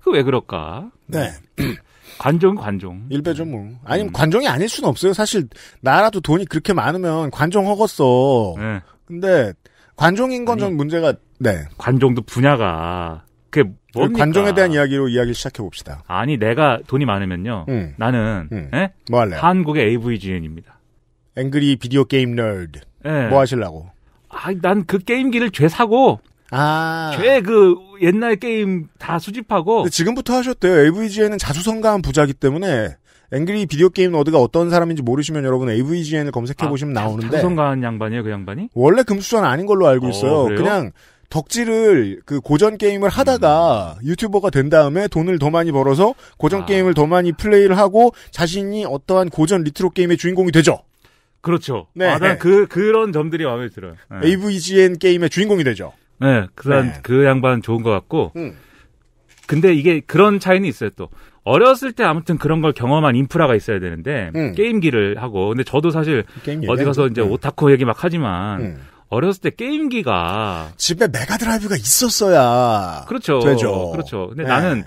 그왜 그럴까? 네. 관종 관종. 일배죠 뭐. 아니면 음. 관종이 아닐 수는 없어요. 사실 나라도 돈이 그렇게 많으면 관종 허겄어. 네. 근데 관종인 건 좀 문제가 네. 관종도 분야가 그게 뭡 관종에 대한 이야기로 이야기를 시작해 봅시다. 아니 내가 돈이 많으면요. 음. 나는 음. 뭐 할래? 한국의 AVGN입니다. 앵그리 비디오 게임 널드. 예. 뭐, 예. 뭐 하실라고? 아, 난그 게임기를 죄 사고 아. 죄그 옛날 게임 다 수집하고. 지금부터 하셨대요. AVGN은 자수성가한 부자기 때문에 앵그리 비디오 게임 너드가 어떤 사람인지 모르시면 여러분 AVGN을 검색해 아, 보시면 아, 나오는데. 자성가한 양반이에요, 그 양반이? 원래 금수저는 아닌 걸로 알고 어, 있어요. 어, 그냥 덕질을 그 고전 게임을 하다가 음. 유튜버가 된 다음에 돈을 더 많이 벌어서 고전 아. 게임을 더 많이 플레이를 하고 자신이 어떠한 고전 리트로 게임의 주인공이 되죠. 그렇죠. 네. 아, 난그 그런 점들이 마음에 들어요. 네. AVGN 게임의 주인공이 되죠. 네, 그런 네. 그 양반 좋은 것 같고. 음. 근데 이게 그런 차이는 있어요 또. 어렸을 때 아무튼 그런 걸 경험한 인프라가 있어야 되는데 음. 게임기를 하고 근데 저도 사실 어디 가서 이제 음. 오타쿠 얘기 막 하지만 음. 어렸을 때 게임기가 집에 메가드라이브가 있었어야 그렇죠 되죠. 그렇죠 근데 네. 나는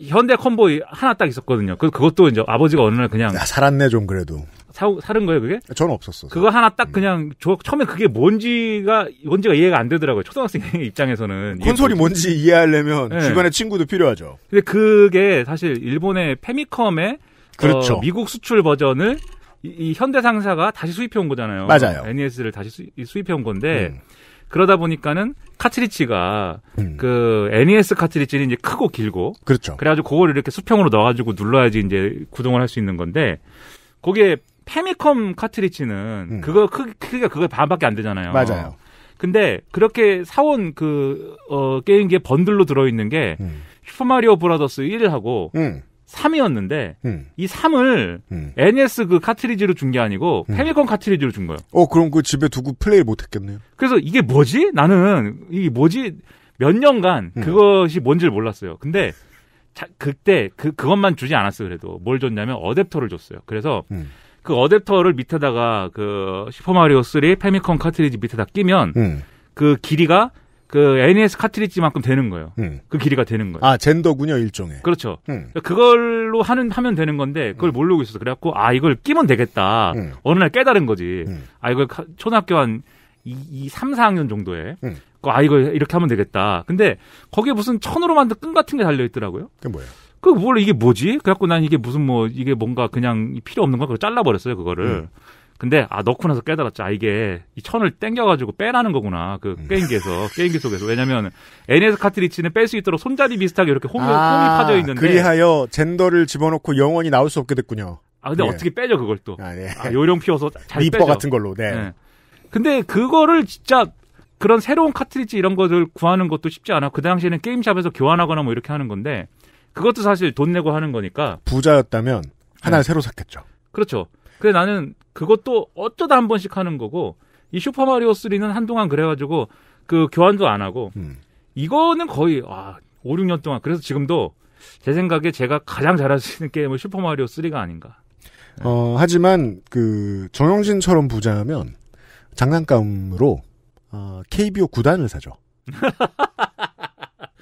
현대 컨보이 하나 딱 있었거든요. 그 그것도 이제 아버지가 어느 날 그냥 야, 아, 살았네 좀 그래도 사 사는 거예요 그게? 저는 없었어. 그거 하나 딱 음. 그냥 저 처음에 그게 뭔지가 뭔지가 이해가 안 되더라고요. 초등학생 입장에서는 콘솔이 뭔지 이해하려면 네. 주변의 친구도 필요하죠. 근데 그게 사실 일본의 페미컴의 어, 그렇죠. 어, 미국 수출 버전을 이, 이, 현대 상사가 다시 수입해 온 거잖아요. 맞아요. NES를 다시 수, 수입해 온 건데 음. 그러다 보니까는 카트리지가 음. 그 NES 카트리지는 이제 크고 길고 그렇죠. 그래가지고 그걸 이렇게 수평으로 넣어가지고 눌러야지 이제 구동을 할 수 있는 건데 거기에 페미컴 카트리지는 음. 그거 크기, 크기가 그거 반밖에 안 되잖아요. 맞아요. 근데 그렇게 사온 그 어, 게임기에 번들로 들어있는 게 음. 슈퍼마리오 브라더스 1하고 음. 3이었는데 음. 이 3을 음. NS 그 카트리지로 준 게 아니고 음. 패미컴 카트리지로 준 거예요. 어 그럼 그 집에 두고 플레이못 했겠네요. 그래서 이게 뭐지? 나는 이게 뭐지? 몇 년간 음. 그것이 뭔지를 몰랐어요. 근데 자, 그때 그 그것만 주지 않았어요. 그래도 뭘 줬냐면 어댑터를 줬어요. 그래서 음. 그 어댑터를 밑에다가 그 슈퍼마리오 3 패미컴 카트리지 밑에다 끼면 음. 그 길이가 그 NES 카트리지만큼 되는 거예요. 음. 그 길이가 되는 거예요. 아 젠더군요 일종의. 그렇죠. 음. 그러니까 그걸로 하는 하면 되는 건데 그걸 음. 모르고 있어서 그래갖고 아 이걸 끼면 되겠다. 음. 어느 날 깨달은 거지. 음. 아 이걸 초등학교 한 2, 2 3, 4학년 정도에 음. 그 아 이걸 이렇게 하면 되겠다. 근데 거기에 무슨 천으로 만든 끈 같은 게 달려 있더라고요. 그게 뭐예요? 그 원래 이게 뭐지? 그래갖고 난 이게 무슨 뭐 이게 뭔가 그냥 필요 없는 거 그걸 잘라버렸어요 그거를. 근데 아 넣고 나서 깨달았지 아 이게 이 천을 땡겨가지고 빼라는 거구나 그 음. 게임기에서 게임기 속에서 왜냐면 NS 카트리지는 뺄 수 있도록 손잡이 비슷하게 이렇게 홈이, 아, 홈이 파져 있는데 그리하여 젠더를 집어넣고 영원히 나올 수 없게 됐군요. 아 근데 네. 어떻게 빼죠 그걸 또 아, 네. 아, 요령 피워서 잘 리퍼 빼죠. 같은 걸로 네. 네. 근데 그거를 진짜 그런 새로운 카트리지 이런 것을 구하는 것도 쉽지 않아. 그 당시에는 게임샵에서 교환하거나 뭐 이렇게 하는 건데 그것도 사실 돈 내고 하는 거니까 부자였다면 하나를 네. 새로 샀겠죠. 그렇죠. 그데 나는 그것도 어쩌다 한 번씩 하는 거고 이 슈퍼 마리오 3는 한동안 그래가지고 그 교환도 안 하고 음. 이거는 거의 아 5, 6년 동안 그래서 지금도 제 생각에 제가 가장 잘할 수 있는 게임은 슈퍼 마리오 3가 아닌가. 어 하지만 그 정영진처럼 부자면 장난감으로 어, KBO 구단을 사죠.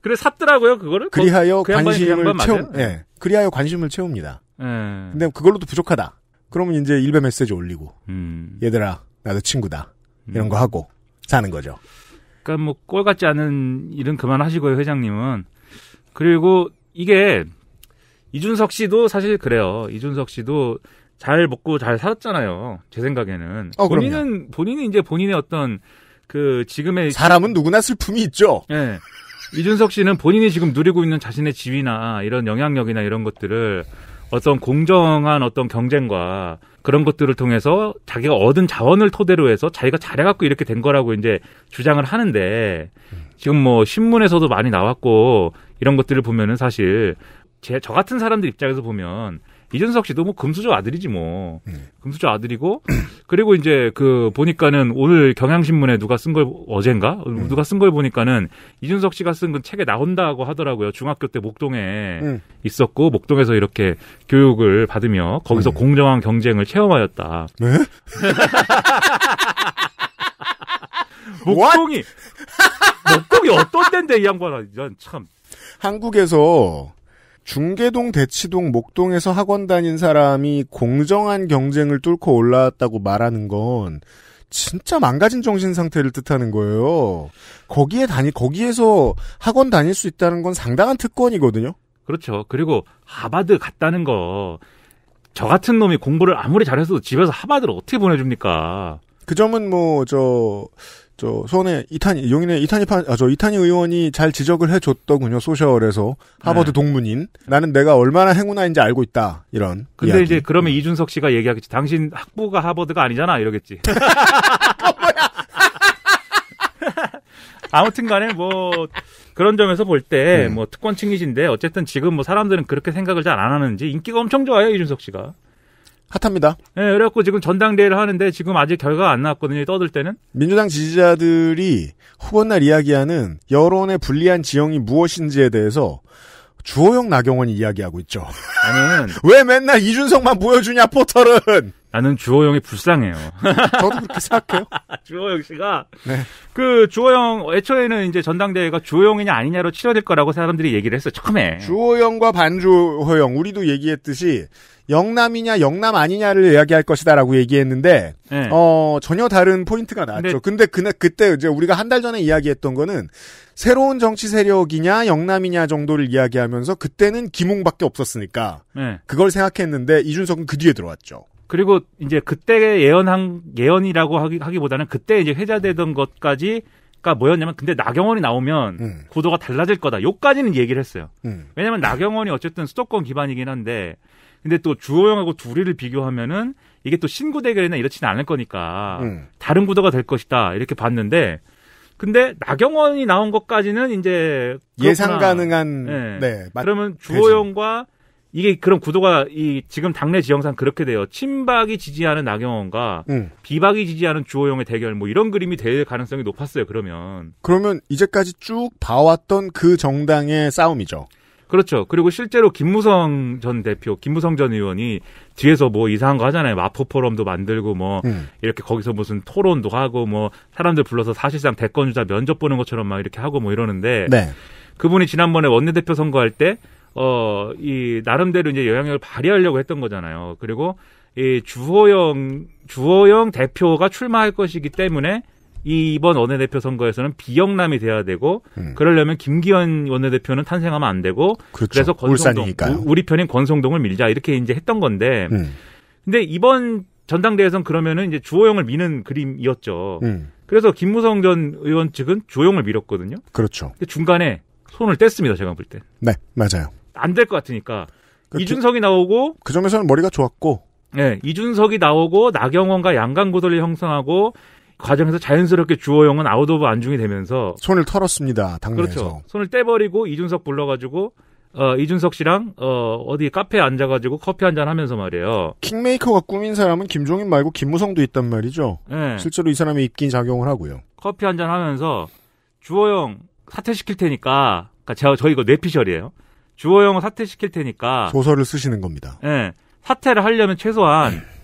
그래 샀더라고요 그거를. 그리하여 그, 그 관심을 뭐 채우. 예. 네. 그리하여 관심을 채웁니다. 예. 근데 그걸로도 부족하다. 그러면 이제 일베 메시지 올리고 음. 얘들아 나도 친구다 이런 거 음. 하고 사는 거죠. 그러니까 뭐 꼴 같지 않은 일은 그만하시고요 회장님은 그리고 이게 이준석 씨도 사실 그래요. 이준석 씨도 잘 먹고 잘 살았잖아요. 제 생각에는 어, 본인은 그럼요. 본인이 이제 본인의 어떤 그 지금의 사람은 누구나 슬픔이 있죠. 예. 네. 이준석 씨는 본인이 지금 누리고 있는 자신의 지위나 이런 영향력이나 이런 것들을 어떤 공정한 어떤 경쟁과 그런 것들을 통해서 자기가 얻은 자원을 토대로 해서 자기가 잘해갖고 이렇게 된 거라고 이제 주장을 하는데 지금 뭐 신문에서도 많이 나왔고 이런 것들을 보면은 사실 제 저 같은 사람들 입장에서 보면 이준석 씨도 뭐 금수저 아들이지 뭐. 음. 금수저 아들이고 그리고 이제 그 보니까는 오늘 경향신문에 누가 쓴 걸 어젠가 음. 누가 쓴 걸 보니까는 이준석 씨가 쓴그 책에 나온다고 하더라고요. 중학교 때 목동에 음. 있었고 목동에서 이렇게 교육을 받으며 거기서 공정한 경쟁을 체험하였다. 네? 목동이 목동이 어떤 데인데 이 양반아 난 참. 한국에서 중계동, 대치동, 목동에서 학원 다닌 사람이 공정한 경쟁을 뚫고 올라왔다고 말하는 건 진짜 망가진 정신 상태를 뜻하는 거예요. 거기에 다니 거기에서 학원 다닐 수 있다는 건 상당한 특권이거든요. 그렇죠. 그리고 하바드 갔다는 거 저 같은 놈이 공부를 아무리 잘해서도 집에서 하바드를 어떻게 보내줍니까? 그 점은 뭐저 저원에 이탄 이 용인의 이탄이 아저 이탄이 의원이 잘 지적을 해줬더군요 소셜에서 하버드 네. 동문인 나는 내가 얼마나 행운아인지 알고 있다 이런. 근데 이야기. 이제 그러면 이준석 씨가 얘기하겠지 당신 학부가 하버드가 아니잖아 이러겠지. 아무튼간에 뭐 그런 점에서 볼 때뭐 네. 음. 특권층이신데 어쨌든 지금 뭐 사람들은 그렇게 생각을 잘 안 하는지 인기가 엄청 좋아요 이준석 씨가. 핫합니다. 예, 네, 그래갖고 지금 전당대회를 하는데 지금 아직 결과가 안 나왔거든요. 떠들 때는. 민주당 지지자들이 후번날 이야기하는 여론의 불리한 지형이 무엇인지에 대해서 주호영 나경원이 이야기하고 있죠. 나는 왜 맨날 이준석만 보여주냐 포털은. 나는 주호영이 불쌍해요. 저도 그렇게 생각해요. 주호영 씨가 네. 그 주호영 애초에는 이제 전당대회가 주호영이냐 아니냐로 치러질 거라고 사람들이 얘기를 했어 처음에. 주호영과 반주호영 우리도 얘기했듯이 영남이냐 영남 아니냐를 이야기할 것이다라고 얘기했는데 네. 어 전혀 다른 포인트가 나왔죠. 근데, 근데 그날 그때 이제 우리가 한 달 전에 이야기했던 거는 새로운 정치 세력이냐 영남이냐 정도를 이야기하면서 그때는 김웅밖에 없었으니까 네. 그걸 생각했는데 이준석은 그 뒤에 들어왔죠. 그리고 이제 그때 예언한 예언이라고 하기, 하기보다는 그때 이제 회자되던 것까지 그니까 뭐였냐면 근데 나경원이 나오면 음. 구도가 달라질 거다. 요까지는 얘기를 했어요. 음. 왜냐면 나경원이 어쨌든 수도권 기반이긴 한데 근데 또 주호영하고 둘이를 비교하면은 이게 또 신구 대결이나 이렇지는 않을 거니까 음. 다른 구도가 될 것이다 이렇게 봤는데 근데 나경원이 나온 것까지는 이제 그렇구나. 예상 가능한 예. 네. 네 그러면 주호영과 이게 그런 구도가 이 지금 당내 지형상 그렇게 돼요. 친박이 지지하는 나경원과 음. 비박이 지지하는 주호영의 대결 뭐 이런 그림이 될 가능성이 높았어요. 그러면 그러면 이제까지 쭉 봐왔던 그 정당의 싸움이죠. 그렇죠. 그리고 실제로 김무성 전 대표, 김무성 전 의원이 뒤에서 뭐 이상한 거 하잖아요. 마포 포럼도 만들고 뭐 음. 이렇게 거기서 무슨 토론도 하고 뭐 사람들 불러서 사실상 대권 주자 면접 보는 것처럼 막 이렇게 하고 뭐 이러는데 네. 그분이 지난번에 원내대표 선거할 때 어, 이 나름대로 이제 영향력을 발휘하려고 했던 거잖아요. 그리고 이 주호영 주호영 대표가 출마할 것이기 때문에 이번 원내대표 선거에서는 비영남이 돼야 되고 음. 그러려면 김기현 원내대표는 탄생하면 안 되고 그렇죠. 그래서 권성동 울이니까 우리 편인 권성동을 밀자 이렇게 이제 했던 건데 음. 근데 이번 전당대회에서는 그러면은 이제 주호영을 미는 그림이었죠. 음. 그래서 김무성 전 의원 측은 주호영을 밀었거든요. 그렇죠. 중간에 손을 뗐습니다. 제가 볼 때. 네, 맞아요. 안 될 것 같으니까 그, 이준석이 나오고 그 점에서는 머리가 좋았고 네, 이준석이 나오고 나경원과 양강구도를 형성하고 과정에서 자연스럽게 주호영은 아웃 오브 안중이 되면서 손을 털었습니다. 당내에서. 그렇죠. 손을 떼버리고 이준석 불러가지고 어, 이준석 씨랑 어, 어디 카페에 앉아가지고 커피 한잔 하면서 말이에요. 킹메이커가 꾸민 사람은 김종인 말고 김무성도 있단 말이죠. 네. 실제로 이 사람이 입긴 작용을 하고요. 커피 한잔 하면서 주호영 사퇴시킬 테니까 그러니까 제가 저 이거 뇌피셜이에요. 주호영 사퇴시킬 테니까 조설를 쓰시는 겁니다. 네. 사퇴를 하려면 최소한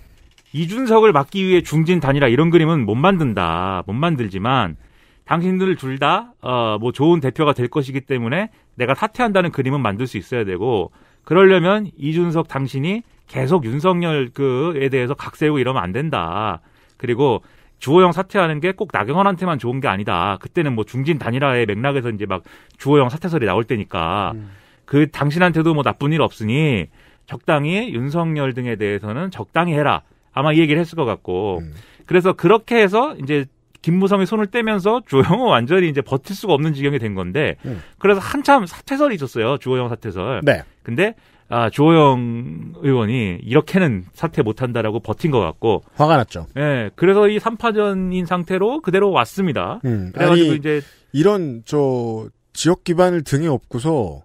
이준석을 막기 위해 중진 단일화 이런 그림은 못 만든다. 못 만들지만 당신들 둘 다어뭐 좋은 대표가 될 것이기 때문에 내가 사퇴한다는 그림은 만들 수 있어야 되고 그러려면 이준석 당신이 계속 윤석열 그에 대해서 각세우고 이러면 안 된다. 그리고 주호영 사퇴하는 게 꼭 나경원한테만 좋은 게 아니다. 그때는 뭐 중진 단일화의 맥락에서 이제 막 주호영 사퇴설이 나올 때니까 음. 그 당신한테도 뭐 나쁜 일 없으니 적당히 윤석열 등에 대해서는 적당히 해라. 아마 이 얘기를 했을 것 같고 음. 그래서 그렇게 해서 이제 김무성이 손을 떼면서 주호영은 완전히 이제 버틸 수가 없는 지경이 된 건데 음. 그래서 한참 사퇴설이 있었어요 주호영 사퇴설. 네. 근데 아 주호영 의원이 이렇게는 사퇴 못한다라고 버틴 것 같고 화가 났죠. 예. 네, 그래서 이삼파전인 상태로 그대로 왔습니다. 음. 그래가지고 아니, 이제 이런 저 지역 기반을 등에 업고서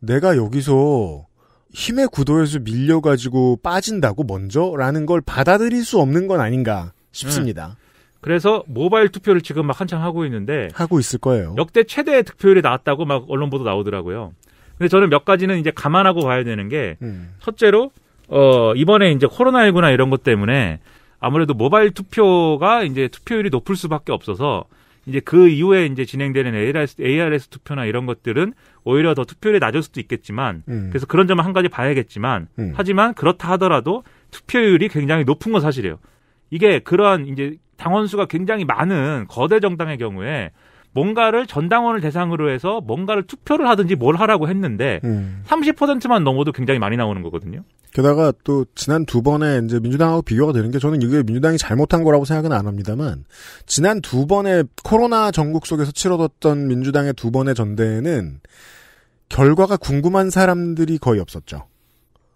내가 여기서 힘의 구도에서 밀려가지고 빠진다고 먼저라는 걸 받아들일 수 없는 건 아닌가 싶습니다. 음. 그래서 모바일 투표를 지금 막 한창 하고 있는데 하고 있을 거예요. 역대 최대 득표율이 나왔다고 막 언론 보도 나오더라고요. 근데 저는 몇 가지는 이제 감안하고 봐야 되는 게 음. 첫째로 어 이번에 이제 코로나19나 이런 것 때문에 아무래도 모바일 투표가 이제 투표율이 높을 수밖에 없어서 이제 그 이후에 이제 진행되는 ARS, ARS 투표나 이런 것들은 오히려 더 투표율이 낮을 수도 있겠지만 음. 그래서 그런 점을 한 가지 봐야겠지만 음. 하지만 그렇다 하더라도 투표율이 굉장히 높은 건 사실이에요. 이게 그러한 이제 당원수가 굉장히 많은 거대 정당의 경우에 뭔가를 전당원을 대상으로 해서 뭔가를 투표를 하든지 뭘 하라고 했는데 음. 30%만 넘어도 굉장히 많이 나오는 거거든요. 게다가 또 지난 두 번에 이제 민주당하고 비교가 되는 게 저는 이게 민주당이 잘못한 거라고 생각은 안 합니다만 지난 두 번의 코로나 전국 속에서 치러졌던 민주당의 두 번의 전대는 에 결과가 궁금한 사람들이 거의 없었죠.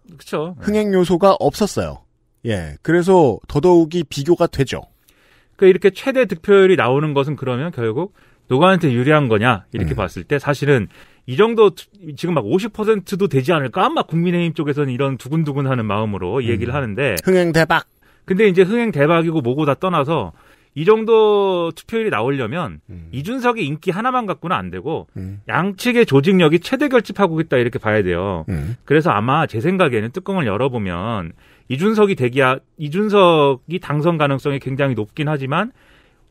그렇죠. 흥행 요소가 없었어요. 예. 그래서 더더욱이 비교가 되죠. 그 이렇게 최대 득표율이 나오는 것은 그러면 결국 누구한테 유리한 거냐 이렇게 음. 봤을 때 사실은 이 정도 지금 막 50%도 되지 않을까 아마 국민의힘 쪽에서는 이런 두근두근하는 마음으로 음. 얘기를 하는데 흥행 대박. 근데 이제 흥행 대박이고 뭐고 다 떠나서 이 정도 투표율이 나오려면 음. 이준석의 인기 하나만 갖고는 안 되고 음. 양측의 조직력이 최대 결집하고 있다 이렇게 봐야 돼요. 음. 그래서 아마 제 생각에는 뚜껑을 열어보면 이준석이 대기야 이준석이 당선 가능성이 굉장히 높긴 하지만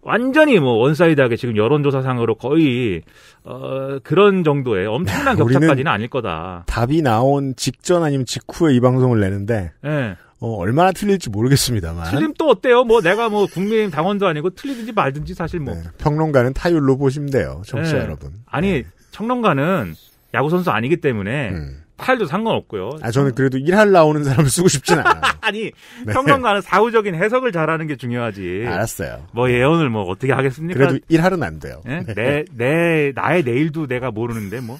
완전히 뭐 원사이드하게 지금 여론조사상으로 거의 어, 그런 정도의 엄청난 야, 격차까지는 아닐 거다. 답이 나온 직전 아니면 직후에 이 방송을 내는데 네. 어, 얼마나 틀릴지 모르겠습니다만. 틀림 또 어때요? 뭐 내가 뭐 국민의힘 당원도 아니고 틀리든지 말든지 사실 뭐. 네, 평론가는 타율로 보시면 돼요, 정치 네. 예. 여러분. 아니 네. 청론가는 야구 선수 아니기 때문에 음. 팔도 상관없고요. 아 저는 그래도 일할 나오는 사람을 쓰고 싶진 않아요. 아니 네. 평론가는 사후적인 해석을 잘하는 게 중요하지. 알았어요. 뭐 네. 예언을 뭐 어떻게 하겠습니까? 그래도 일할은 안 돼요. 네? 네. 내, 내 나의 내일도 내가 모르는데 뭐.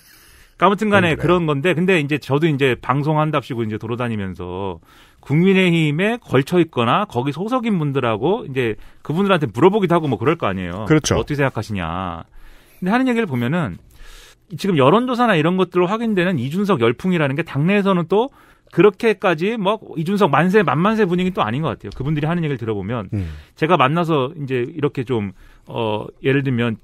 아무튼간에 그런 건데 근데 이제 저도 이제 방송한답시고 이제 돌아다니면서 국민의힘에 걸쳐 있거나 거기 소속인 분들하고 이제 그분들한테 물어보기도 하고 뭐 그럴 거 아니에요. 그렇죠. 어떻게 생각하시냐. 근데 하는 얘기를 보면은 지금 여론조사나 이런 것들로 확인되는 이준석 열풍이라는 게 당내에서는 또 그렇게까지 막 뭐 이준석 만세 만만세 분위기 또 아닌 것 같아요. 그분들이 하는 얘기를 들어보면 음. 제가 만나서 이제 이렇게 좀 어 예를 들면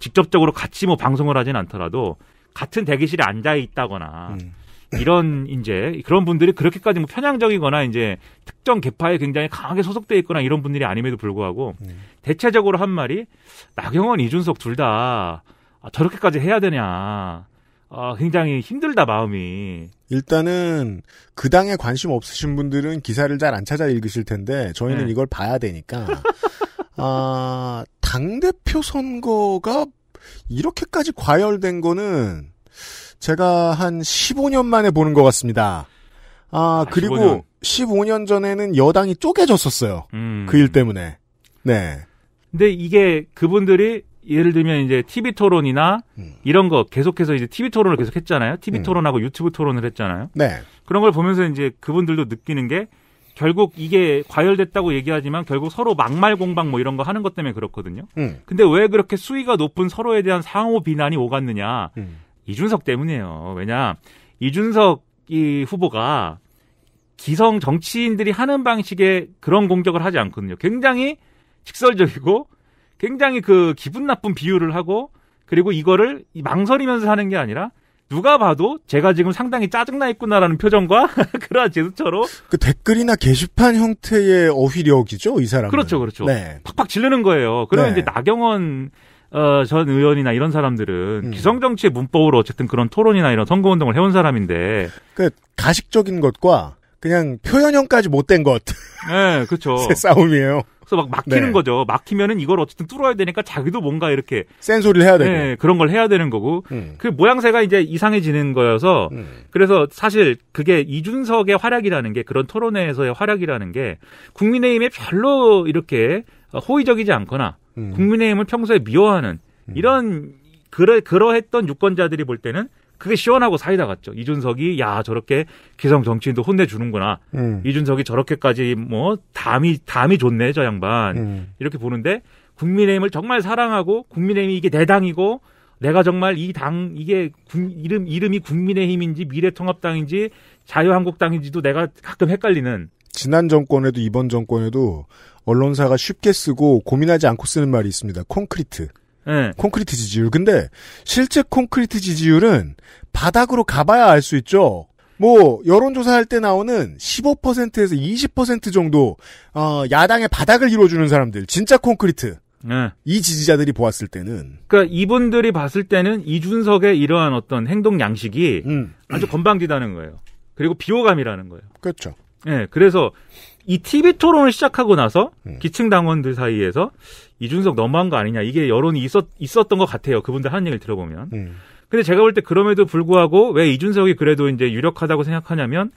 직접적으로 같이 뭐 방송을 하진 않더라도 같은 대기실에 앉아 있다거나 음. 이런 이제 그런 분들이 그렇게까지 뭐 편향적이거나 이제 특정 계파에 굉장히 강하게 소속돼 있거나 이런 분들이 아님에도 불구하고 음. 대체적으로 한 말이 나경원 이준석 둘다 아, 저렇게까지 해야 되냐. 아, 굉장히 힘들다 마음이. 일단은 그 당에 관심 없으신 분들은 기사를 잘 안 찾아 읽으실 텐데 저희는 네. 이걸 봐야 되니까 아, 당 대표 선거가 이렇게까지 과열된 거는 제가 한 15년 만에 보는 것 같습니다. 아, 아 그리고 15년. 15년 전에는 여당이 쪼개졌었어요. 음. 그일 때문에. 네. 근데 이게 그분들이 예를 들면 이제 TV 토론이나 음. 이런 거 계속해서 이제 TV 토론을 계속 했잖아요. TV 음. 토론하고 유튜브 토론을 했잖아요. 네. 그런 걸 보면서 이제 그분들도 느끼는 게 결국 이게 과열됐다고 얘기하지만 결국 서로 막말 공방 뭐 이런 거 하는 것 때문에 그렇거든요. 음. 근데 왜 그렇게 수위가 높은 서로에 대한 상호 비난이 오갔느냐? 음. 이준석 때문이에요. 왜냐 이준석 이 후보가 기성 정치인들이 하는 방식의 그런 공격을 하지 않거든요. 굉장히 직설적이고 굉장히 그 기분 나쁜 비유를 하고 그리고 이거를 망설이면서 하는 게 아니라 누가 봐도 제가 지금 상당히 짜증나 있구나라는 표정과 그러한 제스처로 그 댓글이나 게시판 형태의 어휘력이죠 이 사람 그렇죠 그렇죠 네. 팍팍 질르는 거예요 그러면 네. 이제 나경원 어, 전 의원이나 이런 사람들은 음. 기성 정치의 문법으로 어쨌든 그런 토론이나 이런 선거 운동을 해온 사람인데 그 가식적인 것과 그냥 표현형까지 못된 것. 네, 그렇죠. 싸움이에요. 그래서 막 막히는 네. 거죠. 막히면은 이걸 어쨌든 뚫어야 되니까 자기도 뭔가 이렇게 센소리를 해야 네, 되고 네, 그런 걸 해야 되는 거고 음. 그 모양새가 이제 이상해지는 거여서 음. 그래서 사실 그게 이준석의 활약이라는 게 그런 토론회에서의 활약이라는 게 국민의힘에 별로 이렇게 호의적이지 않거나 음. 국민의힘을 평소에 미워하는 음. 이런 그러 그러했던 유권자들이 볼 때는 그게 시원하고 사이다 같죠. 이준석이 야 저렇게 기성 정치인도 혼내주는구나. 음. 이준석이 저렇게까지 뭐 담이 담이 좋네 저 양반 음. 이렇게 보는데 국민의힘을 정말 사랑하고 국민의힘이 이게 내 당이고 내가 정말 이 당 이게 구, 이름 이름이 국민의힘인지 미래통합당인지 자유한국당인지도 내가 가끔 헷갈리는. 지난 정권에도 이번 정권에도 언론사가 쉽게 쓰고 고민하지 않고 쓰는 말이 있습니다. 콘크리트. 예. 콘크리트 지지율. 근데 실제 콘크리트 지지율은 바닥으로 가봐야 알 수 있죠. 뭐 여론조사할 때 나오는 15%에서 20% 정도 어, 야당의 바닥을 이루어주는 사람들, 진짜 콘크리트. 네. 이 지지자들이 보았을 때는 그러니까 이분들이 봤을 때는 이준석의 이러한 어떤 행동 양식이 음. 아주 건방지다는 거예요. 그리고 비호감이라는 거예요. 그렇죠. 예, 네, 그래서 이 TV 토론을 시작하고 나서 음. 기층 당원들 사이에서 이준석 너무한 거 아니냐 이게 여론이 있었 있었던 것 같아요. 그분들 하는 얘기를 들어보면. 음. 근데 제가 볼 때 그럼에도 불구하고 왜 이준석이 그래도 이제 유력하다고 생각하냐면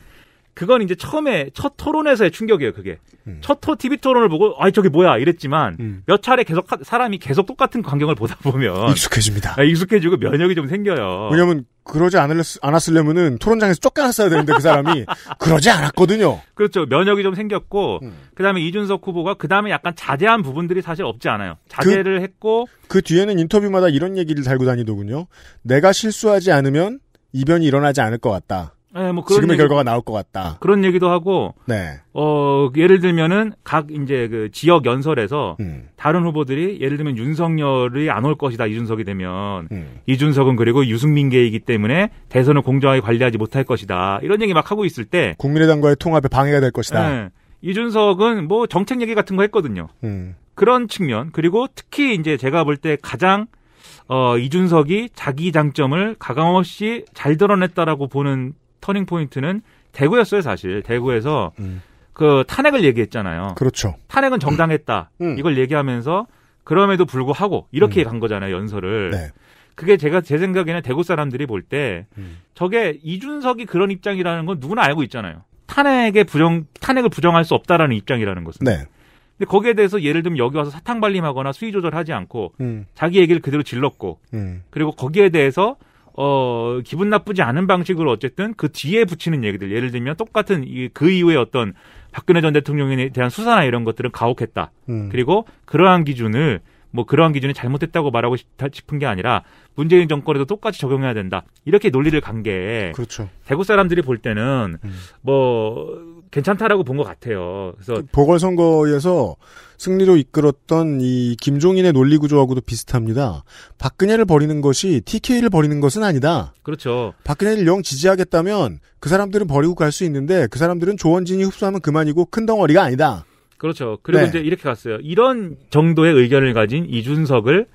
그건 이제 처음에 첫 토론에서의 충격이에요. 그게 음. 첫 토, TV 토론을 보고 아 저게 뭐야 이랬지만 음. 몇 차례 계속 사람이 계속 똑같은 광경을 보다 보면 익숙해집니다. 아, 익숙해지고 면역이 좀 생겨요. 왜냐하면 그러지 않았으려면은 토론장에서 쫓겨났어야 되는데 그 사람이 그러지 않았거든요. 그렇죠. 면역이 좀 생겼고 음. 그다음에 이준석 후보가 그다음에 약간 자제한 부분들이 사실 없지 않아요. 자제를 그, 했고 그 뒤에는 인터뷰마다 이런 얘기를 달고 다니더군요. 내가 실수하지 않으면 이변이 일어나지 않을 것 같다. 네, 뭐 지금의 얘기, 결과가 나올 것 같다. 그런 얘기도 하고, 네. 어 예를 들면은 각 이제 그 지역 연설에서 음. 다른 후보들이 예를 들면 윤석열이 안 올 것이다 이준석이 되면 음. 이준석은 그리고 유승민계이기 때문에 대선을 공정하게 관리하지 못할 것이다 이런 얘기 막 하고 있을 때 국민의당과의 통합에 방해가 될 것이다. 네, 이준석은 뭐 정책 얘기 같은 거 했거든요. 음. 그런 측면 그리고 특히 이제 제가 볼 때 가장 어, 이준석이 자기 장점을 가감없이 잘 드러냈다라고 보는 터닝 포인트는 대구였어요, 사실. 대구에서 음. 그 탄핵을 얘기했잖아요. 그렇죠. 탄핵은 정당했다. 음. 음. 이걸 얘기하면서 그럼에도 불구하고 이렇게 음. 간 거잖아요, 연설을. 네. 그게 제가 제 생각에는 대구 사람들이 볼때 음. 저게 이준석이 그런 입장이라는 건 누구나 알고 있잖아요. 탄핵에 부정 탄핵을 부정할 수 없다라는 입장이라는 것은. 네. 근데 거기에 대해서 예를 들면 여기 와서 사탕 발림하거나 수위 조절하지 않고 음. 자기 얘기를 그대로 질렀고 음. 그리고 거기에 대해서 어, 기분 나쁘지 않은 방식으로 어쨌든 그 뒤에 붙이는 얘기들. 예를 들면 똑같은 이, 그 이후에 어떤 박근혜 전 대통령에 대한 수사나 이런 것들은 가혹했다. 음. 그리고 그러한 기준을 뭐 그러한 기준이 잘못됐다고 말하고 싶은 게 아니라 문재인 정권에도 똑같이 적용해야 된다. 이렇게 논리를 간게 그렇죠. 대구 사람들이 볼 때는 음. 뭐 괜찮다라고 본 것 같아요. 그래서 그 보궐선거에서 승리로 이끌었던 이 김종인의 논리 구조하고도 비슷합니다. 박근혜를 버리는 것이 TK를 버리는 것은 아니다. 그렇죠. 박근혜를 영 지지하겠다면 그 사람들은 버리고 갈 수 있는데 그 사람들은 조원진이 흡수하면 그만이고 큰 덩어리가 아니다. 그렇죠. 그리고 네. 이제 이렇게 갔어요. 이런 정도의 의견을 가진 이준석을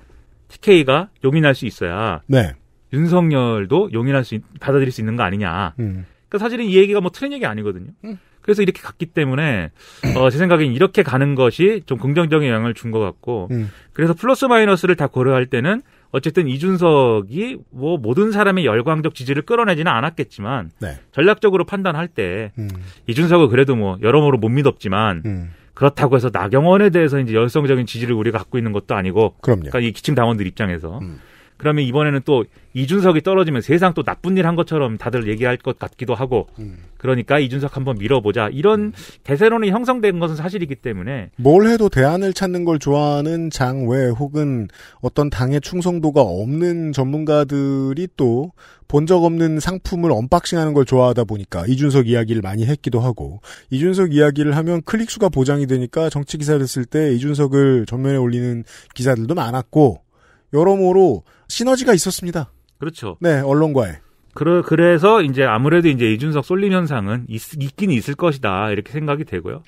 TK가 용인할 수 있어야 네. 윤석열도 용인할 수 받아들일 수 있는 거 아니냐. 음. 그러니까 사실은 이 얘기가 뭐 틀린 얘기 아니거든요. 음. 그래서 이렇게 갔기 때문에 어, 제 생각엔 이렇게 가는 것이 좀 긍정적인 영향을 준 것 같고 음. 그래서 플러스 마이너스를 다 고려할 때는 어쨌든 이준석이 뭐 모든 사람의 열광적 지지를 끌어내지는 않았겠지만 네. 전략적으로 판단할 때 음. 이준석을 그래도 뭐 여러모로 못 믿었지만 음. 그렇다고 해서 나경원에 대해서 이제 열성적인 지지를 우리가 갖고 있는 것도 아니고 그럼요. 그러니까 이 기층 당원들 입장에서 음. 그러면 이번에는 또 이준석이 떨어지면 세상 또 나쁜 일 한 것처럼 다들 얘기할 것 같기도 하고 음. 그러니까 이준석 한번 밀어보자 이런 음. 대세론이 형성된 것은 사실이기 때문에 뭘 해도 대안을 찾는 걸 좋아하는 장외 혹은 어떤 당의 충성도가 없는 전문가들이 또 본 적 없는 상품을 언박싱하는 걸 좋아하다 보니까 이준석 이야기를 많이 했기도 하고 이준석 이야기를 하면 클릭 수가 보장이 되니까 정치 기사를 쓸 때 이준석을 전면에 올리는 기사들도 많았고 여러모로 시너지가 있었습니다. 그렇죠. 네, 언론과의. 그러, 그래서 이제 아무래도 이제 이준석 쏠림 현상은 있, 있긴 있을 것이다. 이렇게 생각이 되고요.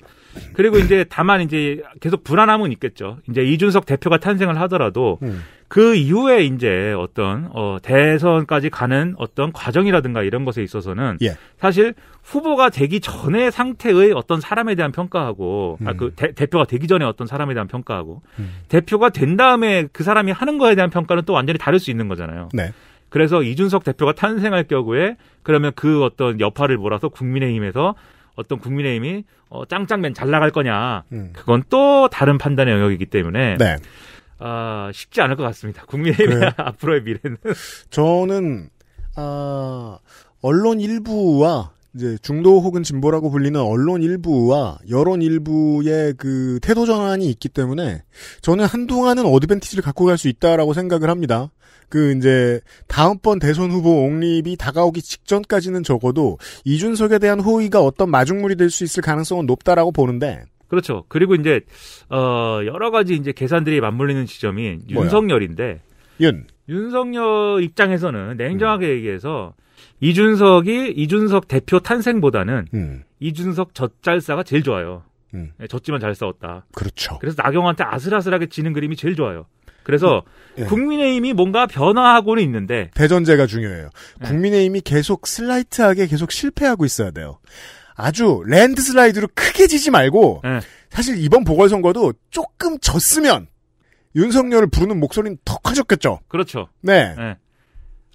그리고 이제 다만 이제 계속 불안함은 있겠죠. 이제 이준석 대표가 탄생을 하더라도 음. 그 이후에 이제 어떤 어 대선까지 가는 어떤 과정이라든가 이런 것에 있어서는 예. 사실 후보가 되기 전의 상태의 어떤 사람에 대한 평가하고 아, 음. 아그 대표가 되기 전에 어떤 사람에 대한 평가하고 음. 대표가 된 다음에 그 사람이 하는 거에 대한 평가는 또 완전히 다를 수 있는 거잖아요. 네. 그래서 이준석 대표가 탄생할 경우에 그러면 그 어떤 여파를 몰아서 국민의힘에서 어떤 국민의힘이 어, 짱짱맨 잘 나갈 거냐 음. 그건 또 다른 판단의 영역이기 때문에 네. 아, 쉽지 않을 것 같습니다. 국민의 미래, 앞으로의 미래는. 저는 아, 언론 일부와 이제 중도 혹은 진보라고 불리는 언론 일부와 여론 일부의 그 태도 전환이 있기 때문에 저는 한동안은 어드밴티지를 갖고 갈 수 있다라고 생각을 합니다. 그 이제 다음번 대선 후보 옹립이 다가오기 직전까지는 적어도 이준석에 대한 호의가 어떤 마중물이 될 수 있을 가능성은 높다라고 보는데 그렇죠. 그리고 이제 어 여러 가지 이제 계산들이 맞물리는 지점이 뭐야? 윤석열인데 윤 윤석열 입장에서는 냉정하게 음. 얘기해서 이준석이 이준석 대표 탄생보다는 음. 이준석 젖잘싸가 제일 좋아요. 음. 졌지만 네, 잘 싸웠다. 그렇죠. 그래서 나경한테 아슬아슬하게 지는 그림이 제일 좋아요. 그래서 네. 국민의힘이 뭔가 변화하고는 있는데 대전제가 중요해요. 네. 국민의힘이 계속 슬라이트하게 계속 실패하고 있어야 돼요. 아주 랜드슬라이드로 크게 지지 말고 네. 사실 이번 보궐선거도 조금 졌으면 윤석열을 부르는 목소리는 더 커졌겠죠. 그렇죠. 네. 네.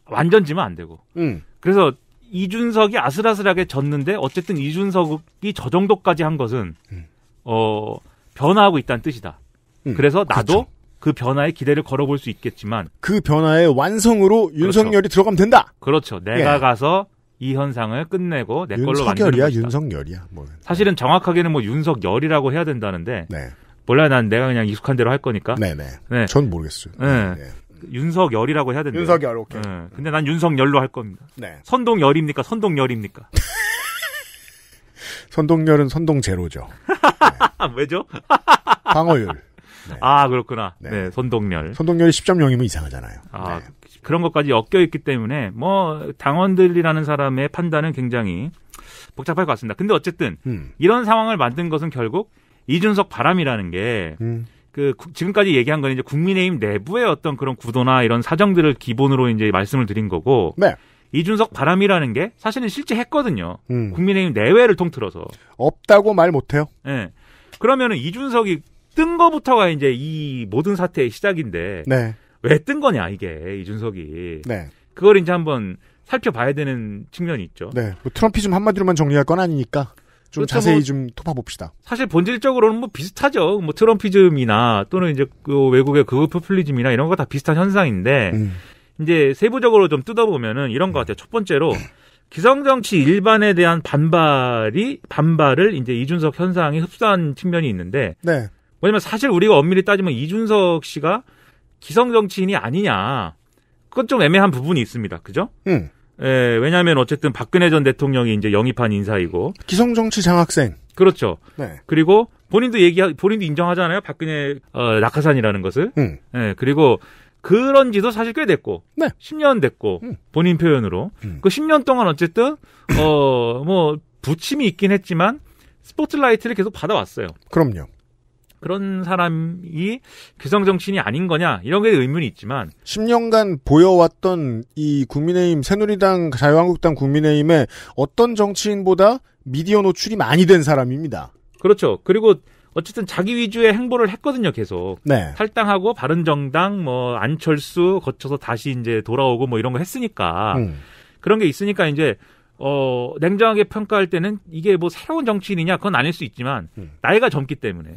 완전 지면 안 되고. 음. 그래서 이준석이 아슬아슬하게 졌는데 어쨌든 이준석이 저 정도까지 한 것은 음. 어 변화하고 있다는 뜻이다. 음. 그래서 나도 그렇죠. 그 변화에 기대를 걸어볼 수 있겠지만 그 변화의 완성으로 그렇죠. 윤석열이 그렇죠. 들어가면 된다. 그렇죠. 내가 예. 가서 이 현상을 끝내고 내 걸로 만드는 것이다. 윤석열이야. 뭐. 사실은 정확하게는 뭐 윤석열이라고 해야 된다는데 네. 몰라 난 내가 그냥 익숙한 대로 할 거니까. 네네. 네. 네. 전 모르겠어요. 네. 네. 윤석열이라고 해야 된다. 윤석열 오케이. 네. 근데 난 윤석열로 할 겁니다. 네. 선동열입니까? 선동열입니까? 선동열은 선동 제로죠. 네. 왜죠? 방어율. 네. 아 그렇구나. 네, 네 선동열. 선동열이 10.0이면 이상하잖아요. 아 네. 그런 것까지 엮여 있기 때문에 뭐 당원들이라는 사람의 판단은 굉장히 복잡할 것 같습니다. 근데 어쨌든 음. 이런 상황을 만든 것은 결국 이준석 바람이라는 게. 음. 그 지금까지 얘기한 건 이제 국민의힘 내부의 어떤 그런 구도나 이런 사정들을 기본으로 이제 말씀을 드린 거고 네. 이준석 바람이라는 게 사실은 실제 했거든요. 음. 국민의힘 내외를 통틀어서 없다고 말 못해요. 예. 네. 그러면은 이준석이 뜬 거부터가 이제 이 모든 사태의 시작인데 네. 왜뜬 거냐 이게 이준석이. 네. 그걸 이제 한번 살펴봐야 되는 측면이 있죠. 네. 뭐 트럼피즘 한마디로만 정리할 건 아니니까 좀 그렇죠, 자세히 뭐 좀 토파봅시다. 사실 본질적으로는 뭐 비슷하죠. 뭐 트럼피즘이나 또는 이제 그 외국의 그 포퓰리즘이나 이런 거 다 비슷한 현상인데 음. 이제 세부적으로 좀 뜯어보면은 이런 것 같아요. 첫 번째로 기성정치 일반에 대한 반발이 반발을 이제 이준석 현상이 흡수한 측면이 있는데 네. 왜냐면 사실 우리가 엄밀히 따지면 이준석 씨가 기성 정치인이 아니냐. 그건 좀 애매한 부분이 있습니다. 그죠? 음. 왜냐하면 어쨌든 박근혜 전 대통령이 이제 영입한 인사이고 기성 정치 장학생. 그렇죠. 네. 그리고 본인도 얘기 본인도 인정하잖아요. 박근혜 어, 낙하산이라는 것을. 음. 예, 그리고 그런 지도 사실 꽤 됐고 네. 10년 됐고 음. 본인 표현으로 음. 그 10년 동안 어쨌든 어뭐 부침이 있긴 했지만 스포트라이트를 계속 받아왔어요. 그럼요. 그런 사람이 기성 정치인이 아닌 거냐 이런 게 의문이 있지만 10년간 보여왔던 이 국민의힘 새누리당 자유한국당 국민의힘의 어떤 정치인보다 미디어 노출이 많이 된 사람입니다. 그렇죠. 그리고 어쨌든 자기 위주의 행보를 했거든요, 계속. 네. 탈당하고 바른정당, 뭐, 안철수 거쳐서 다시 이제 돌아오고 뭐 이런 거 했으니까. 음. 그런 게 있으니까 이제, 어, 냉정하게 평가할 때는 이게 뭐 새로운 정치인이냐, 그건 아닐 수 있지만, 음. 나이가 젊기 때문에.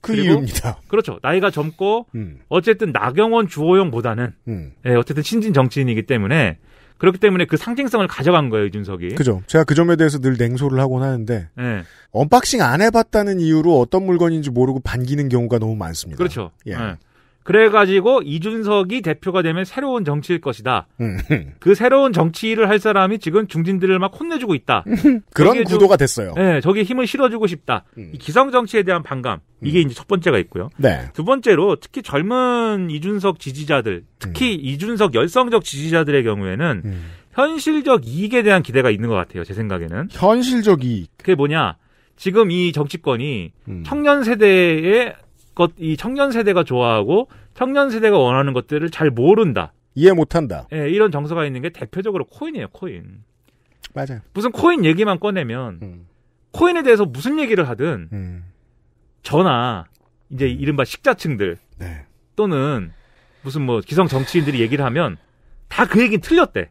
그 이유입니다. 그렇죠. 나이가 젊고 음. 어쨌든 나경원 주호영보다는 음. 예, 어쨌든 신진 정치인이기 때문에 그렇기 때문에 그 상징성을 가져간 거예요, 이준석이. 그죠. 제가 그 점에 대해서 늘 냉소를 하곤 하는데, 네. 언박싱 안 해봤다는 이유로 어떤 물건인지 모르고 반기는 경우가 너무 많습니다. 그렇죠. 예. 네. 그래가지고 이준석이 대표가 되면 새로운 정치일 것이다. 음. 그 새로운 정치를 할 사람이 지금 중진들을 막 혼내주고 있다. 그런 구도가 좀, 됐어요. 네, 저기 힘을 실어주고 싶다. 음. 기성 정치에 대한 반감 이게 음. 이제 첫 번째가 있고요. 네. 두 번째로 특히 젊은 이준석 지지자들, 특히 음. 이준석 열성적 지지자들의 경우에는 음. 현실적 이익에 대한 기대가 있는 것 같아요. 제 생각에는 현실적 이익 그게 뭐냐? 지금 이 정치권이 음. 청년 세대의 것, 이 청년 세대가 좋아하고 청년 세대가 원하는 것들을 잘 모른다. 이해 못한다. 예, 이런 정서가 있는 게 대표적으로 코인이에요, 코인. 맞아요. 무슨 코인 얘기만 꺼내면 음. 코인에 대해서 무슨 얘기를 하든 음. 저나 이제 음. 이른바 식자층들 네. 또는 무슨 뭐 기성 정치인들이 얘기를 하면 다 그 얘기는 틀렸대.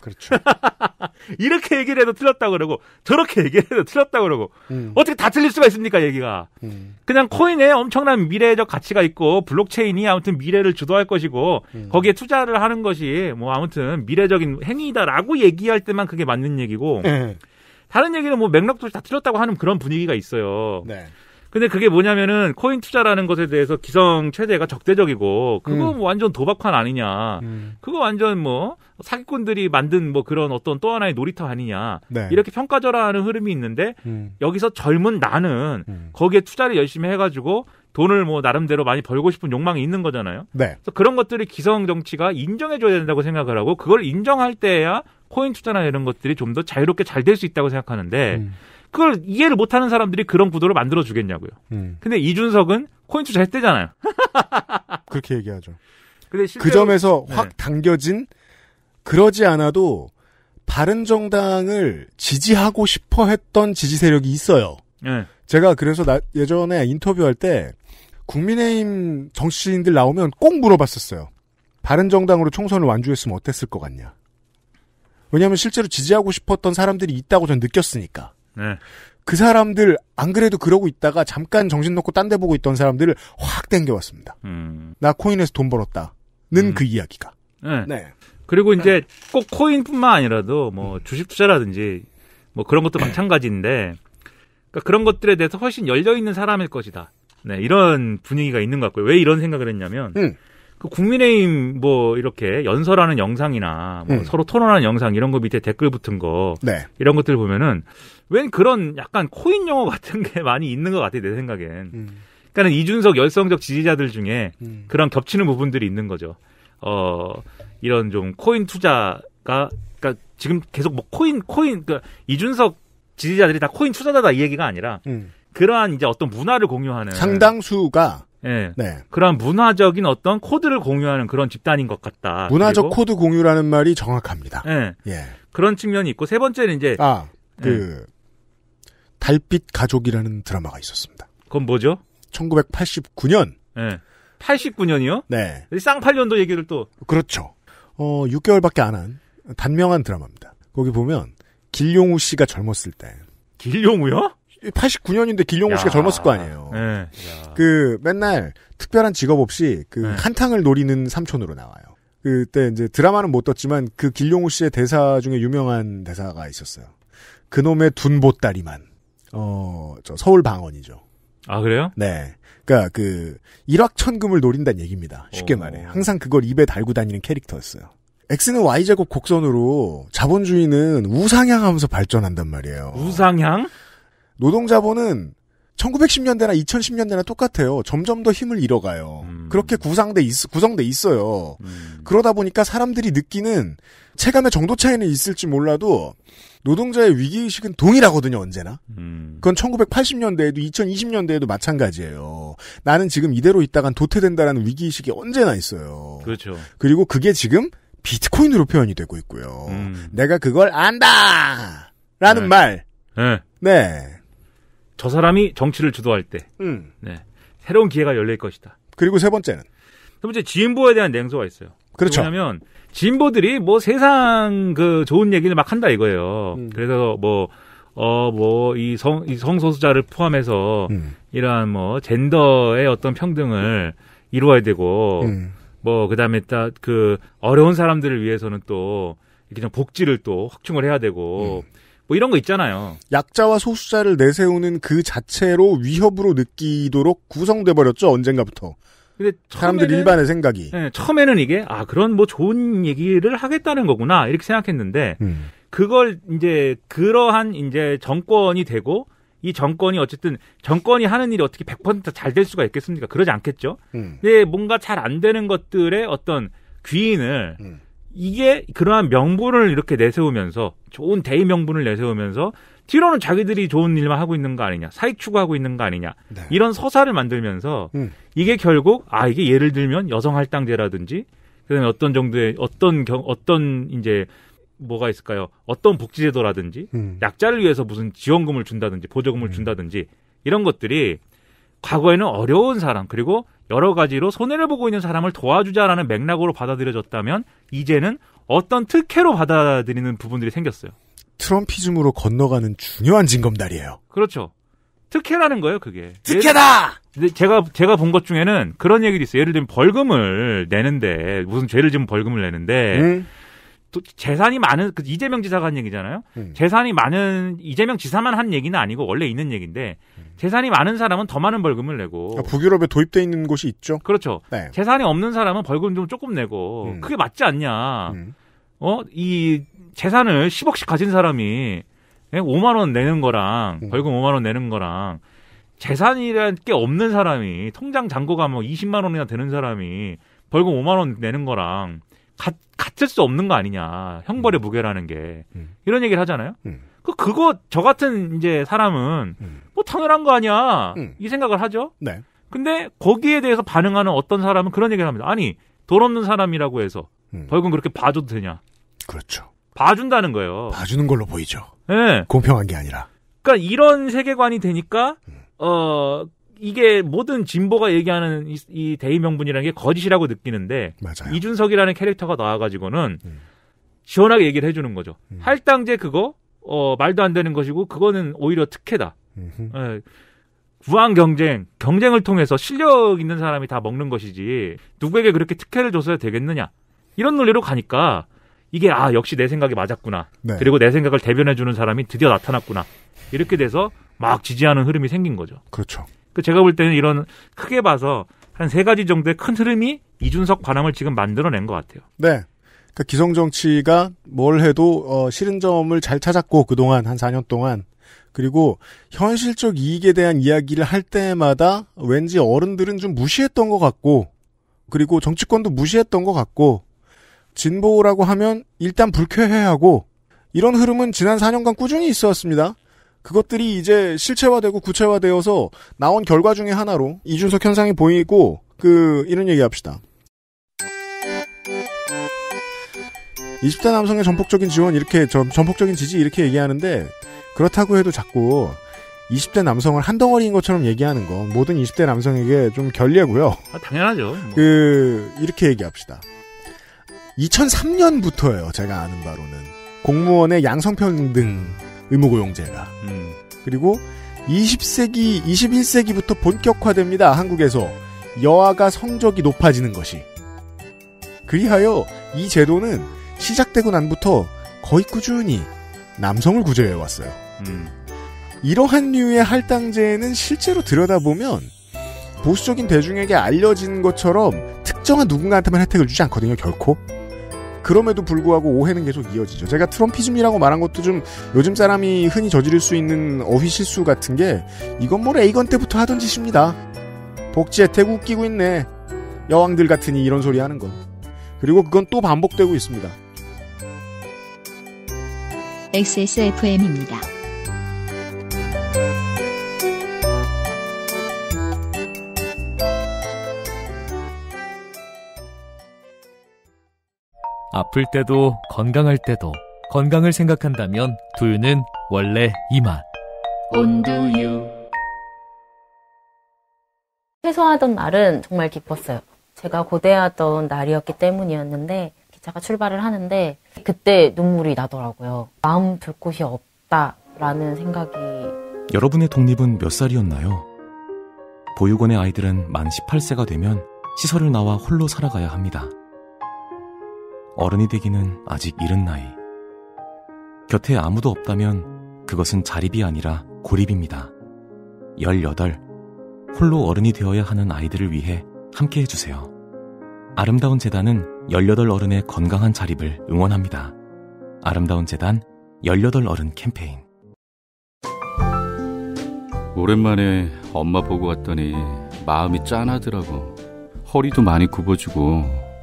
그렇죠. 이렇게 얘기를 해도 틀렸다 그러고 저렇게 얘기를 해도 틀렸다 그러고 음. 어떻게 다 틀릴 수가 있습니까 얘기가? 음. 그냥 코인에 엄청난 미래적 가치가 있고 블록체인이 아무튼 미래를 주도할 것이고 음. 거기에 투자를 하는 것이 뭐 아무튼 미래적인 행위다라고 얘기할 때만 그게 맞는 얘기고 네. 다른 얘기는 뭐 맥락도 다 틀렸다고 하는 그런 분위기가 있어요. 네. 근데 그게 뭐냐면은 코인 투자라는 것에 대해서 기성 체제가 적대적이고 그거 음. 뭐 완전 도박판 아니냐. 음. 그거 완전 뭐 사기꾼들이 만든 뭐 그런 어떤 또 하나의 놀이터 아니냐. 네. 이렇게 평가절하하는 흐름이 있는데 음. 여기서 젊은 나는 음. 거기에 투자를 열심히 해 가지고 돈을 뭐 나름대로 많이 벌고 싶은 욕망이 있는 거잖아요. 네. 그래서 그런 것들이 기성 정치가 인정해 줘야 된다고 생각을 하고 그걸 인정할 때야 코인 투자나 이런 것들이 좀 더 자유롭게 잘 될 수 있다고 생각하는데 음. 그걸 이해를 못하는 사람들이 그런 구도를 만들어 주겠냐고요. 음. 근데 이준석은 코인투 자했대잖아요 그렇게 얘기하죠. 근데 그 실제로, 그 점에서 네. 확 당겨진 그러지 않아도 바른 정당을 지지하고 싶어 했던 지지 세력이 있어요. 네. 제가 그래서 나, 예전에 인터뷰할 때 국민의힘 정치인들 나오면 꼭 물어봤었어요. 바른 정당으로 총선을 완주했으면 어땠을 것 같냐. 왜냐하면 실제로 지지하고 싶었던 사람들이 있다고 전 느꼈으니까. 네. 그 사람들 안 그래도 그러고 있다가 잠깐 정신 놓고 딴 데 보고 있던 사람들을 확 땡겨왔습니다. 음. 나 코인에서 돈 벌었다는 음. 그 이야기가. 네. 네. 그리고 이제 네. 꼭 코인뿐만 아니라도 뭐 음. 주식 투자라든지 뭐 그런 것도 마찬가지인데 그러니까 그런 것들에 대해서 훨씬 열려 있는 사람일 것이다. 네, 이런 분위기가 있는 것 같고요. 왜 이런 생각을 했냐면 음. 그 국민의힘 뭐 이렇게 연설하는 영상이나 뭐 음. 서로 토론하는 영상 이런 거 밑에 댓글 붙은 거 네. 이런 것들 보면은 웬 그런 약간 코인 영어 같은 게 많이 있는 것 같아요 내 생각엔. 음. 그러니까는 이준석 열성적 지지자들 중에 음. 그런 겹치는 부분들이 있는 거죠. 어 이런 좀 코인 투자가 그니까 지금 계속 뭐 코인 코인 그러니까 이준석 지지자들이 다 코인 투자자다 이 얘기가 아니라 음. 그러한 이제 어떤 문화를 공유하는 상당수가 예. 네. 그런 문화적인 어떤 코드를 공유하는 그런 집단인 것 같다. 문화적 코드 공유라는 말이 정확합니다. 예. 예. 그런 측면이 있고 세 번째는 이제 아, 예. 그 예. 달빛 가족이라는 드라마가 있었습니다. 그건 뭐죠? 1989년. 예. 89년이요? 네. 쌍팔년도 얘기를 또 그렇죠. 어, 6개월밖에 안 한 단명한 드라마입니다. 거기 보면 길용우 씨가 젊었을 때 길용우요? 89년인데 길영호 씨가 젊었을 거 아니에요. 네. 그 맨날 특별한 직업 없이 그 네. 한탕을 노리는 삼촌으로 나와요. 그때 이제 드라마는 못 떴지만 그 길용우 씨의 대사 중에 유명한 대사가 있었어요. 그놈의 둔보다리만어저 서울 방언이죠. 아 그래요? 네. 그러니까 그 일확천금을 노린다는 얘기입니다. 쉽게 오. 어. 말해 항상 그걸 입에 달고 다니는 캐릭터였어요. X는 Y 제곱 곡선으로 자본주의는 우상향하면서 발전한단 말이에요. 우상향? 노동자본은 1910년대나 2010년대나 똑같아요. 점점 더 힘을 잃어가요. 음. 그렇게 구상돼 있, 구성돼 있어요. 음. 그러다 보니까 사람들이 느끼는 체감의 정도 차이는 있을지 몰라도 노동자의 위기의식은 동일하거든요, 언제나. 음. 그건 1980년대에도 2020년대에도 마찬가지예요. 나는 지금 이대로 있다간 도태된다라는 위기의식이 언제나 있어요. 그렇죠. 그리고 그게 지금 비트코인으로 표현이 되고 있고요. 음. 내가 그걸 안다! 라는 네. 말. 네. 네. 저 사람이 정치를 주도할 때 음. 네, 새로운 기회가 열릴 것이다. 그리고 세 번째는 세 번째 진보에 대한 냉소가 있어요. 그렇죠. 왜냐하면 진보들이 뭐 세상 그 좋은 얘기를 막 한다 이거예요. 음. 그래서 뭐 어, 뭐, 이 성, 이 성소수자를 포함해서, 음. 이러한 뭐, 젠더의 어떤 평등을 이루어야 되고, 음. 뭐, 그 다음에 딱, 그, 어려운 사람들을 위해서는 또, 이렇게 좀 복지를 또 확충을 해야 되고, 음. 뭐 이런 거 있잖아요. 약자와 소수자를 내세우는 그 자체로 위협으로 느끼도록 구성돼 버렸죠 언젠가부터. 근데 사람들 일반의 생각이. 네, 처음에는 이게 아 그런 뭐 좋은 얘기를 하겠다는 거구나 이렇게 생각했는데 음. 그걸 이제 그러한 이제 정권이 되고 이 정권이 어쨌든 정권이 하는 일이 어떻게 100%잘 될 수가 있겠습니까? 그러지 않겠죠. 음. 근데 뭔가 잘 안 되는 것들의 어떤 귀인을 음. 이게 그러한 명분을 이렇게 내세우면서 좋은 대의 명분을 내세우면서 뒤로는 자기들이 좋은 일만 하고 있는 거 아니냐, 사익 추구하고 있는 거 아니냐 네. 이런 서사를 만들면서 음. 이게 결국 아 이게 예를 들면 여성 할당제라든지 그다음에 어떤 정도의 어떤 경 어떤 이제 뭐가 있을까요? 어떤 복지제도라든지 음. 약자를 위해서 무슨 지원금을 준다든지 보조금을 음. 준다든지 이런 것들이 과거에는 어려운 사람 그리고 여러 가지로 손해를 보고 있는 사람을 도와주자라는 맥락으로 받아들여졌다면 이제는 어떤 특혜로 받아들이는 부분들이 생겼어요. 트럼피즘으로 건너가는 중요한 징검다리예요. 그렇죠. 특혜라는 거예요, 그게. 특혜다. 예를, 제가 제가 본 것 중에는 그런 얘기도 있어요. 예를 들면 벌금을 내는데 무슨 죄를 지면 벌금을 내는데 음? 재산이 많은 그 이재명 지사가 한 얘기잖아요. 음. 재산이 많은 이재명 지사만 한 얘기는 아니고 원래 있는 얘기인데 음. 재산이 많은 사람은 더 많은 벌금을 내고 그러니까 북유럽에 도입돼 있는 곳이 있죠. 그렇죠. 네. 재산이 없는 사람은 벌금 좀 조금 내고 음. 그게 맞지 않냐. 음. 어이 재산을 10억씩 가진 사람이 5만 원 내는 거랑 음. 벌금 5만 원 내는 거랑 재산이란 게 없는 사람이 통장 잔고가 뭐 20만 원이나 되는 사람이 벌금 5만 원 내는 거랑 가, 같을 수 없는 거 아니냐 형벌의 음. 무게라는 게 음. 이런 얘기를 하잖아요. 음. 그 그거 저 같은 이제 사람은 음. 뭐 당연한 거 아니야 음. 이 생각을 하죠. 네. 근데 거기에 대해서 반응하는 어떤 사람은 그런 얘기를 합니다. 아니 돈 없는 사람이라고 해서 음. 벌금 그렇게 봐줘도 되냐? 그렇죠. 봐준다는 거예요. 봐주는 걸로 보이죠. 예. 네. 공평한 게 아니라. 그러니까 이런 세계관이 되니까 어 이게 모든 진보가 얘기하는 이, 이 대의 명분이라는 게 거짓이라고 느끼는데 맞아요. 이준석이라는 캐릭터가 나와가지고는 음. 시원하게 얘기를 해주는 거죠. 음. 할당제 그거 어, 말도 안 되는 것이고 그거는 오히려 특혜다. 예, 부항 경쟁, 경쟁을 통해서 실력 있는 사람이 다 먹는 것이지 누구에게 그렇게 특혜를 줬어야 되겠느냐 이런 논리로 가니까 이게 아 역시 내 생각이 맞았구나. 네. 그리고 내 생각을 대변해 주는 사람이 드디어 나타났구나. 이렇게 돼서 막 지지하는 흐름이 생긴 거죠. 그렇죠. 그 제가 볼 때는 이런 크게 봐서 한 세 가지 정도의 큰 흐름이 이준석 관함을 지금 만들어낸 것 같아요. 네. 그러니까 기성 정치가 뭘 해도 어, 싫은 점을 잘 찾았고 그동안 한 4년 동안 그리고 현실적 이익에 대한 이야기를 할 때마다 왠지 어른들은 좀 무시했던 것 같고 그리고 정치권도 무시했던 것 같고 진보라고 하면 일단 불쾌해하고 이런 흐름은 지난 4년간 꾸준히 있었습니다. 그것들이 이제 실체화되고 구체화되어서 나온 결과 중의 하나로 이준석 현상이 보이고 그 이런 얘기합시다. 20대 남성의 전폭적인 지원 이렇게 전, 전폭적인 지지 이렇게 얘기하는데 그렇다고 해도 자꾸 20대 남성을 한 덩어리인 것처럼 얘기하는 건 모든 20대 남성에게 좀 결례고요. 아, 당연하죠. 뭐. 그 이렇게 얘기합시다. 2003년부터예요. 제가 아는 바로는 공무원의 양성평등 음. 의무고용제가. 음. 그리고 20세기, 21세기부터 본격화됩니다. 한국에서 여아가 성적이 높아지는 것이. 그리하여 이 제도는 시작되고 난부터 거의 꾸준히 남성을 구제해 왔어요. 음. 이러한 류의 할당제는 실제로 들여다보면 보수적인 대중에게 알려진 것처럼 특정한 누군가한테만 혜택을 주지 않거든요, 결코. 그럼에도 불구하고 오해는 계속 이어지죠. 제가 트럼피즘이라고 말한 것도 좀 요즘 사람이 흔히 저지를 수 있는 어휘 실수 같은 게 이건 뭐 레이건 때부터 하던 짓입니다. 복지 혜택 웃기고 있네. 여왕들 같으니 이런 소리 하는 건. 그리고 그건 또 반복되고 있습니다. XSFM입니다. 아플 때도 건강할 때도 건강을 생각한다면 두유는 원래 이맛. 온두유. 최소하던 날은 정말 기뻤어요. 제가 고대하던 날이었기 때문이었는데 기차가 출발을 하는데 그때 눈물이 나더라고요. 마음 둘 곳이 없다라는 생각이. 여러분의 독립은 몇 살이었나요? 보육원의 아이들은 만 18세가 되면 시설을 나와 홀로 살아가야 합니다. 어른이 되기는 아직 이른 나이. 곁에 아무도 없다면 그것은 자립이 아니라 고립입니다. 18. 홀로 어른이 되어야 하는 아이들을 위해 함께 해주세요. 아름다운 재단은 18 어른의 건강한 자립을 응원합니다. 아름다운 재단 18 어른 캠페인. 오랜만에 엄마 보고 왔더니 마음이 짠하더라고. 허리도 많이 굽어지고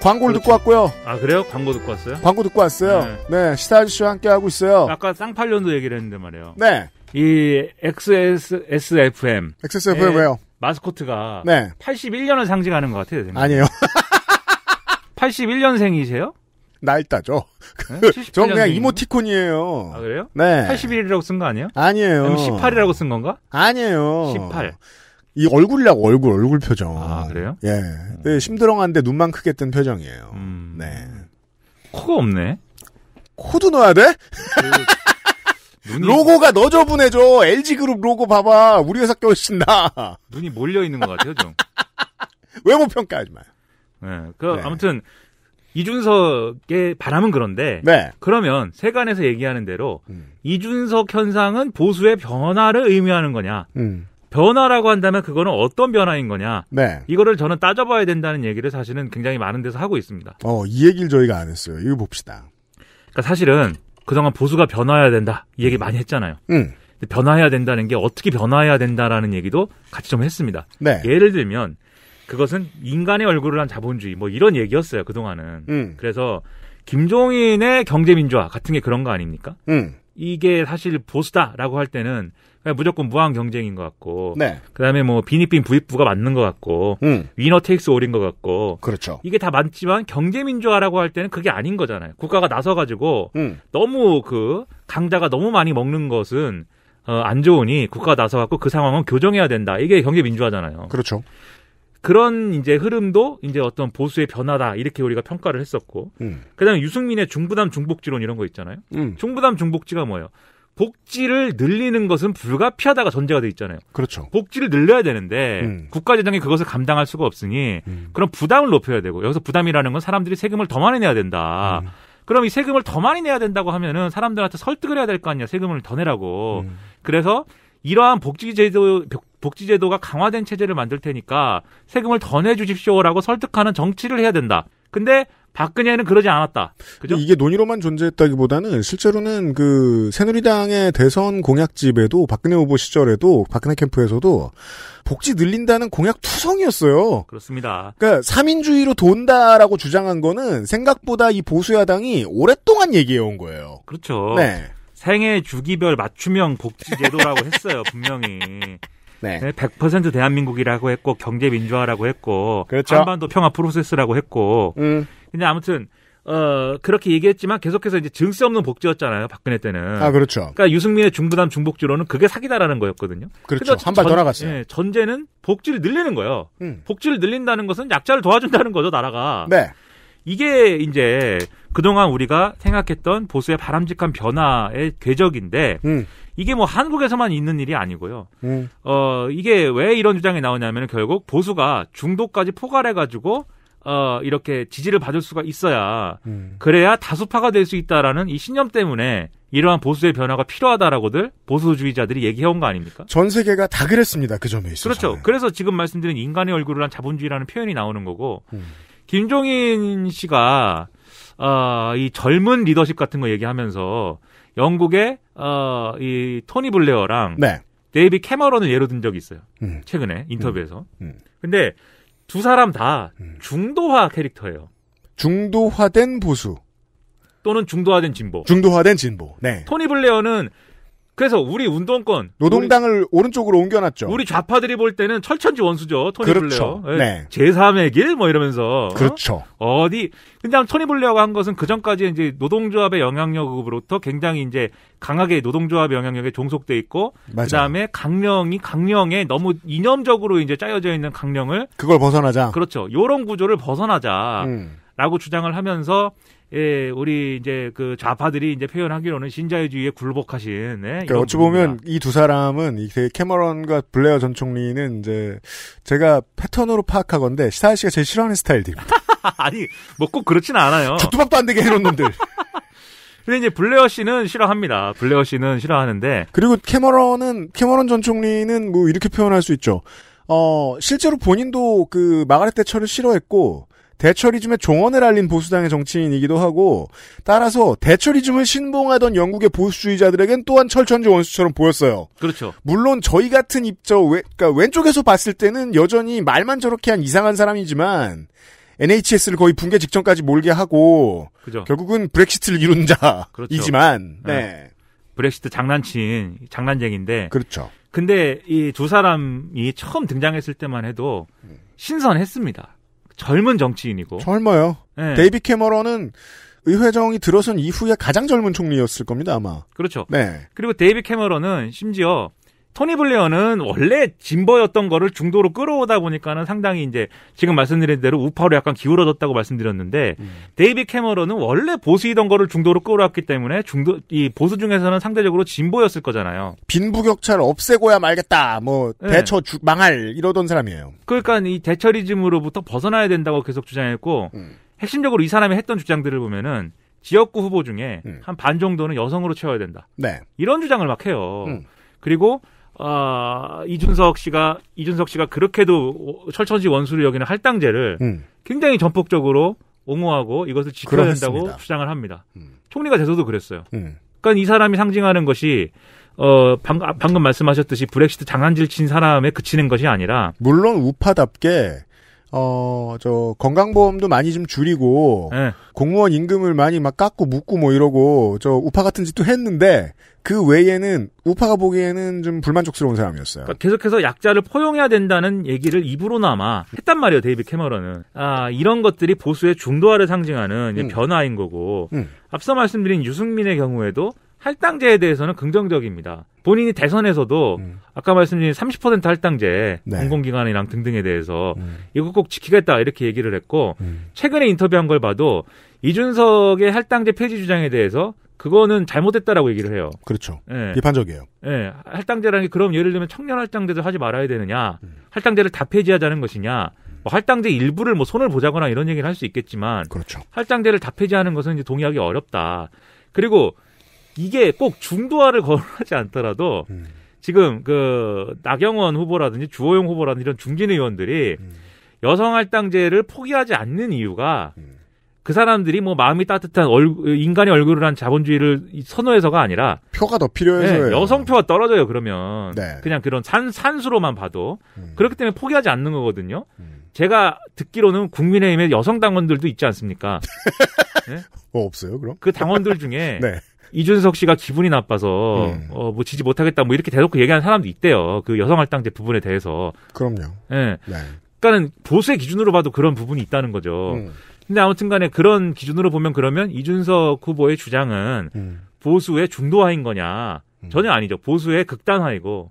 광고를 그렇죠. 듣고 왔고요. 아 그래요? 광고 듣고 왔어요? 광고 듣고 왔어요. 네, 네 시사 아저씨와 함께 하고 있어요. 아까 쌍팔년도 얘기를 했는데 말이에요. 네. 이 XSFM. XSFM 네. 왜요? 마스코트가 네. 81년을 상징하는 것 같아요. 아니에요. 81년생이세요? 날따죠. 네? 저 그냥 이모티콘이에요. 아, 그래요? 네. 81이라고 쓴 거 아니에요? 아니에요. 그럼 18이라고 쓴 건가? 아니에요. 18. 이 얼굴이라고 얼굴 얼굴 표정. 아 그래요? 예. 네, 심드렁한데 눈만 크게 뜬 표정이에요. 음... 네. 코가 없네. 코도 넣어야 돼? 그... 눈이... 로고가 너저분해져. LG 그룹 로고 봐봐. 우리 회사 껴신 나. 눈이 몰려 있는 것 같아요 좀. 외모 평가하지 마요. 네. 그 네. 아무튼 이준석의 바람은 그런데 네. 그러면 세간에서 얘기하는 대로 음. 이준석 현상은 보수의 변화를 의미하는 거냐? 음. 변화라고 한다면 그거는 어떤 변화인 거냐. 네. 이거를 저는 따져봐야 된다는 얘기를 사실은 굉장히 많은 데서 하고 있습니다. 어, 이 얘기를 저희가 안 했어요. 이거 봅시다. 그러니까 사실은 그동안 보수가 변화해야 된다. 이 얘기 음. 많이 했잖아요. 음. 변화해야 된다는 게 어떻게 변화해야 된다라는 얘기도 같이 좀 했습니다. 네. 예를 들면 그것은 인간의 얼굴을 한 자본주의 뭐 이런 얘기였어요. 그동안은. 음. 그래서 김종인의 경제민주화 같은 게 그런 거 아닙니까? 음. 이게 사실 보수다라고 할 때는 그러니까 무조건 무한 경쟁인 것 같고. 네. 그다음에 뭐 비니빈 부익부가 맞는 것 같고. 음. 위너 테이크스 올인 것 같고. 그렇죠. 이게 다 맞지만 경제 민주화라고 할 때는 그게 아닌 거잖아요. 국가가 나서 가지고 음. 너무 그 강자가 너무 많이 먹는 것은 어, 안 좋으니 국가가 나서 갖고 그 상황은 교정해야 된다. 이게 경제 민주화잖아요. 그렇죠. 그런 이제 흐름도 이제 어떤 보수의 변화다 이렇게 우리가 평가를 했었고 음. 그다음에 유승민의 중부담 중복지론 이런 거 있잖아요. 음. 중부담 중복지가 뭐예요? 복지를 늘리는 것은 불가피하다가 전제가 돼 있잖아요. 그렇죠. 복지를 늘려야 되는데 음. 국가 재정이 그것을 감당할 수가 없으니 음. 그럼 부담을 높여야 되고 여기서 부담이라는 건 사람들이 세금을 더 많이 내야 된다. 음. 그럼 이 세금을 더 많이 내야 된다고 하면은 사람들한테 설득을 해야 될 거 아니야. 세금을 더 내라고. 음. 그래서 이러한 복지제도 복지제도가 강화된 체제를 만들 테니까 세금을 더 내주십시오라고 설득하는 정치를 해야 된다. 근데 박근혜는 그러지 않았다. 그죠? 이게 논의로만 존재했다기보다는 실제로는 그 새누리당의 대선 공약집에도 박근혜 후보 시절에도 박근혜 캠프에서도 복지 늘린다는 공약 투성이었어요. 그렇습니다. 그러니까 삼인주의로 돈다라고 주장한 거는 생각보다 이 보수 야당이 오랫동안 얘기해 온 거예요. 그렇죠. 네. 생애 주기별 맞춤형 복지 제도라고 했어요, 분명히. 네. 100% 대한민국이라고 했고 경제 민주화라고 했고 그렇죠. 한반도 평화 프로세스라고 했고 음. 근데 아무튼 어, 그렇게 얘기했지만 계속해서 이제 증세 없는 복지였잖아요. 박근혜 때는. 아, 그렇죠. 그러니까 유승민의 중부담 중복지로는 그게 사기다라는 거였거든요. 그렇죠. 한 발 돌아갔어요. 예, 전제는 복지를 늘리는 거예요. 음. 복지를 늘린다는 것은 약자를 도와준다는 거죠, 나라가. 네. 이게 이제 그동안 우리가 생각했던 보수의 바람직한 변화의 궤적인데 음. 이게 뭐 한국에서만 있는 일이 아니고요. 음. 어, 이게 왜 이런 주장이 나오냐면 결국 보수가 중도까지 포괄해 가지고 어, 이렇게 지지를 받을 수가 있어야 음. 그래야 다수파가 될 수 있다라는 이 신념 때문에 이러한 보수의 변화가 필요하다라고들 보수주의자들이 얘기해온 거 아닙니까? 전 세계가 다 그랬습니다. 그 점에 있어서. 그렇죠. 그래서 지금 말씀드린 인간의 얼굴을 한 자본주의라는 표현이 나오는 거고 음. 김종인 씨가 어, 이 젊은 리더십 같은 거 얘기하면서 영국의 어, 이 토니 블레어랑 네. 데이비 캐머런을 예로 든 적이 있어요. 음. 최근에 인터뷰에서. 음. 음. 근데 두 사람 다 음. 중도화 캐릭터예요. 중도화된 보수. 또는 중도화된 진보. 중도화된 진보. 네. 토니 블레어는 그래서 우리 운동권 노동당을 우리, 오른쪽으로 옮겨놨죠. 우리 좌파들이 볼 때는 철천지 원수죠. 토니 그렇죠. 블레어. 예. 네. 제3의 길 뭐 이러면서 그렇죠. 어? 어디 근데 토니 블레어가 한 것은 그 전까지 이제 노동조합의 영향력으로부터 굉장히 이제 강하게 노동조합 영향력에 종속돼 있고 맞아. 그다음에 강령이 강령에 너무 이념적으로 이제 짜여져 있는 강령을 그걸 벗어나자. 그렇죠. 요런 구조를 벗어나자라고 음. 주장을 하면서 예, 우리 이제 그 좌파들이 이제 표현하기로는 신자유주의에 굴복하신. 예, 그러니까 어찌 보면 이 두 사람은 이제 캐머런과 블레어 전 총리는 이제 제가 패턴으로 파악하건데 시사일 씨가 제일 싫어하는 스타일들입니다. 아니 뭐 꼭 그렇진 않아요. 죽두밥도 안 되게 해놓은 놈들. 근데 이제 블레어 씨는 싫어합니다. 블레어 씨는 싫어하는데. 그리고 캐머런은 캐머런 전 총리는 뭐 이렇게 표현할 수 있죠. 어 실제로 본인도 그 마가렛 대처를 싫어했고 대처리즘의 종언을 알린 보수당의 정치인이기도 하고 따라서 대처리즘을 신봉하던 영국의 보수주의자들에겐 또한 철천지 원수처럼 보였어요. 그렇죠. 물론 저희 같은 입저 왼, 그러니까 왼쪽에서 봤을 때는 여전히 말만 저렇게 한 이상한 사람이지만 NHS를 거의 붕괴 직전까지 몰게 하고 그죠. 결국은 브렉시트를 이룬 그렇죠. 자이지만 그렇죠. 네. 브렉시트 장난친 장난쟁인데 그렇죠. 근데 이 두 사람이 처음 등장했을 때만 해도 신선했습니다. 젊은 정치인이고. 젊어요. 네. 데이비 캐머런은 의회정이 들어선 이후에 가장 젊은 총리였을 겁니다, 아마. 그렇죠. 네. 그리고 데이비 캐머런은 심지어 토니 블레어는 원래 진보였던 거를 중도로 끌어오다 보니까는 상당히 이제 지금 말씀드린 대로 우파로 약간 기울어졌다고 말씀드렸는데 음. 데이비 캐머런은 원래 보수이던 거를 중도로 끌어왔기 때문에 중도 이 보수 중에서는 상대적으로 진보였을 거잖아요. 빈부격차를 없애고야 말겠다. 뭐 네. 대처 주, 망할 이러던 사람이에요. 그러니까 이 대처리즘으로부터 벗어나야 된다고 계속 주장했고 음. 핵심적으로 이 사람이 했던 주장들을 보면은 지역구 후보 중에 음. 한반 정도는 여성으로 채워야 된다. 네. 이런 주장을 막 해요. 음. 그리고 아, 이준석 씨가 이준석 씨가 그렇게도 철천지 원수를 여기는 할당제를 음. 굉장히 전폭적으로 옹호하고 이것을 지켜야 그렇습니다. 된다고 주장을 합니다. 음. 총리가 돼서도 그랬어요. 음. 그러니까 이 사람이 상징하는 것이 어 방금, 방금 말씀하셨듯이 브렉시트 장난질 친 사람에 그치는 것이 아니라 물론 우파답게 어, 저, 건강보험도 많이 좀 줄이고, 네. 공무원 임금을 많이 막 깎고 묶고 뭐 이러고, 저, 우파 같은 짓도 했는데, 그 외에는, 우파가 보기에는 좀 불만족스러운 사람이었어요. 그러니까 계속해서 약자를 포용해야 된다는 얘기를 입으로나마 했단 말이에요, 데이비 캐머런은. 아, 이런 것들이 보수의 중도화를 상징하는 음. 변화인 거고, 음. 앞서 말씀드린 유승민의 경우에도, 할당제에 대해서는 긍정적입니다. 본인이 대선에서도 음. 아까 말씀드린 30% 할당제 네. 공공기관이랑 등등에 대해서 음. 이거 꼭 지키겠다 이렇게 얘기를 했고 음. 최근에 인터뷰한 걸 봐도 이준석의 할당제 폐지 주장에 대해서 그거는 잘못됐다라고 얘기를 해요. 그렇죠. 예. 비판적이에요. 예. 할당제라는 게 그럼 예를 들면 청년 할당제도 하지 말아야 되느냐, 음. 할당제를 다 폐지하자는 것이냐, 뭐 할당제 일부를 뭐 손을 보자거나 이런 얘기를 할 수 있겠지만, 그렇죠. 할당제를 다 폐지하는 것은 이제 동의하기 어렵다. 그리고 이게 꼭 중도화를 거론하지 않더라도 음. 지금 그 나경원 후보라든지 주호영 후보라든지 이런 중진 의원들이 음. 여성할당제를 포기하지 않는 이유가 음. 그 사람들이 뭐 마음이 따뜻한 얼굴, 인간의 얼굴을 한 자본주의를 선호해서가 아니라 표가 더필요해서 네, 여성표가 떨어져요 그러면 네. 그냥 그런 산 산수로만 봐도 음. 그렇기 때문에 포기하지 않는 거거든요. 음. 제가 듣기로는 국민의힘의 여성 당원들도 있지 않습니까? 네? 어, 없어요 그럼? 그 당원들 중에 네. 이준석 씨가 기분이 나빠서 음. 예. 어뭐 지지 못하겠다 뭐 이렇게 대놓고 얘기하는 사람도 있대요. 그 여성할당제 부분에 대해서. 그럼요. 예. 네. 그러니까는 보수의 기준으로 봐도 그런 부분이 있다는 거죠. 음. 근데 아무튼간에 그런 기준으로 보면 그러면 이준석 후보의 주장은 음. 보수의 중도화인 거냐? 음. 전혀 아니죠. 보수의 극단화이고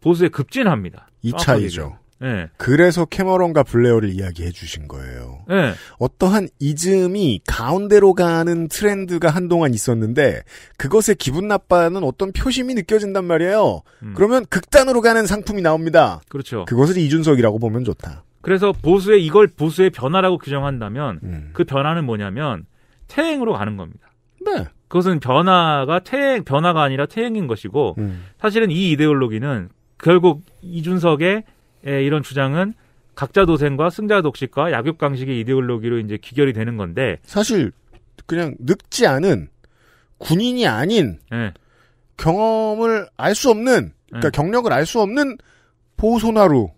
보수의 급진화입니다. 2차이죠. 네. 그래서 캐머런과 블레어를 이야기해 주신 거예요. 네. 어떠한 이즘이 가운데로 가는 트렌드가 한동안 있었는데 그것의 기분 나빠는 어떤 표심이 느껴진단 말이에요. 음. 그러면 극단으로 가는 상품이 나옵니다. 그렇죠. 그것을 이준석이라고 보면 좋다. 그래서 보수의 이걸 보수의 변화라고 규정한다면 음. 그 변화는 뭐냐면 퇴행으로 가는 겁니다. 네. 그것은 변화가 퇴행 변화가 아니라 퇴행인 것이고 음. 사실은 이 이데올로기는 결국 이준석의 예, 이런 주장은 각자 도생과 승자 독식과 약육 강식의 이데올로기로 이제 귀결이 되는 건데 사실 그냥 늙지 않은 군인이 아닌 네. 경험을 알 수 없는 그러니까 네. 경력을 알 수 없는 보소나루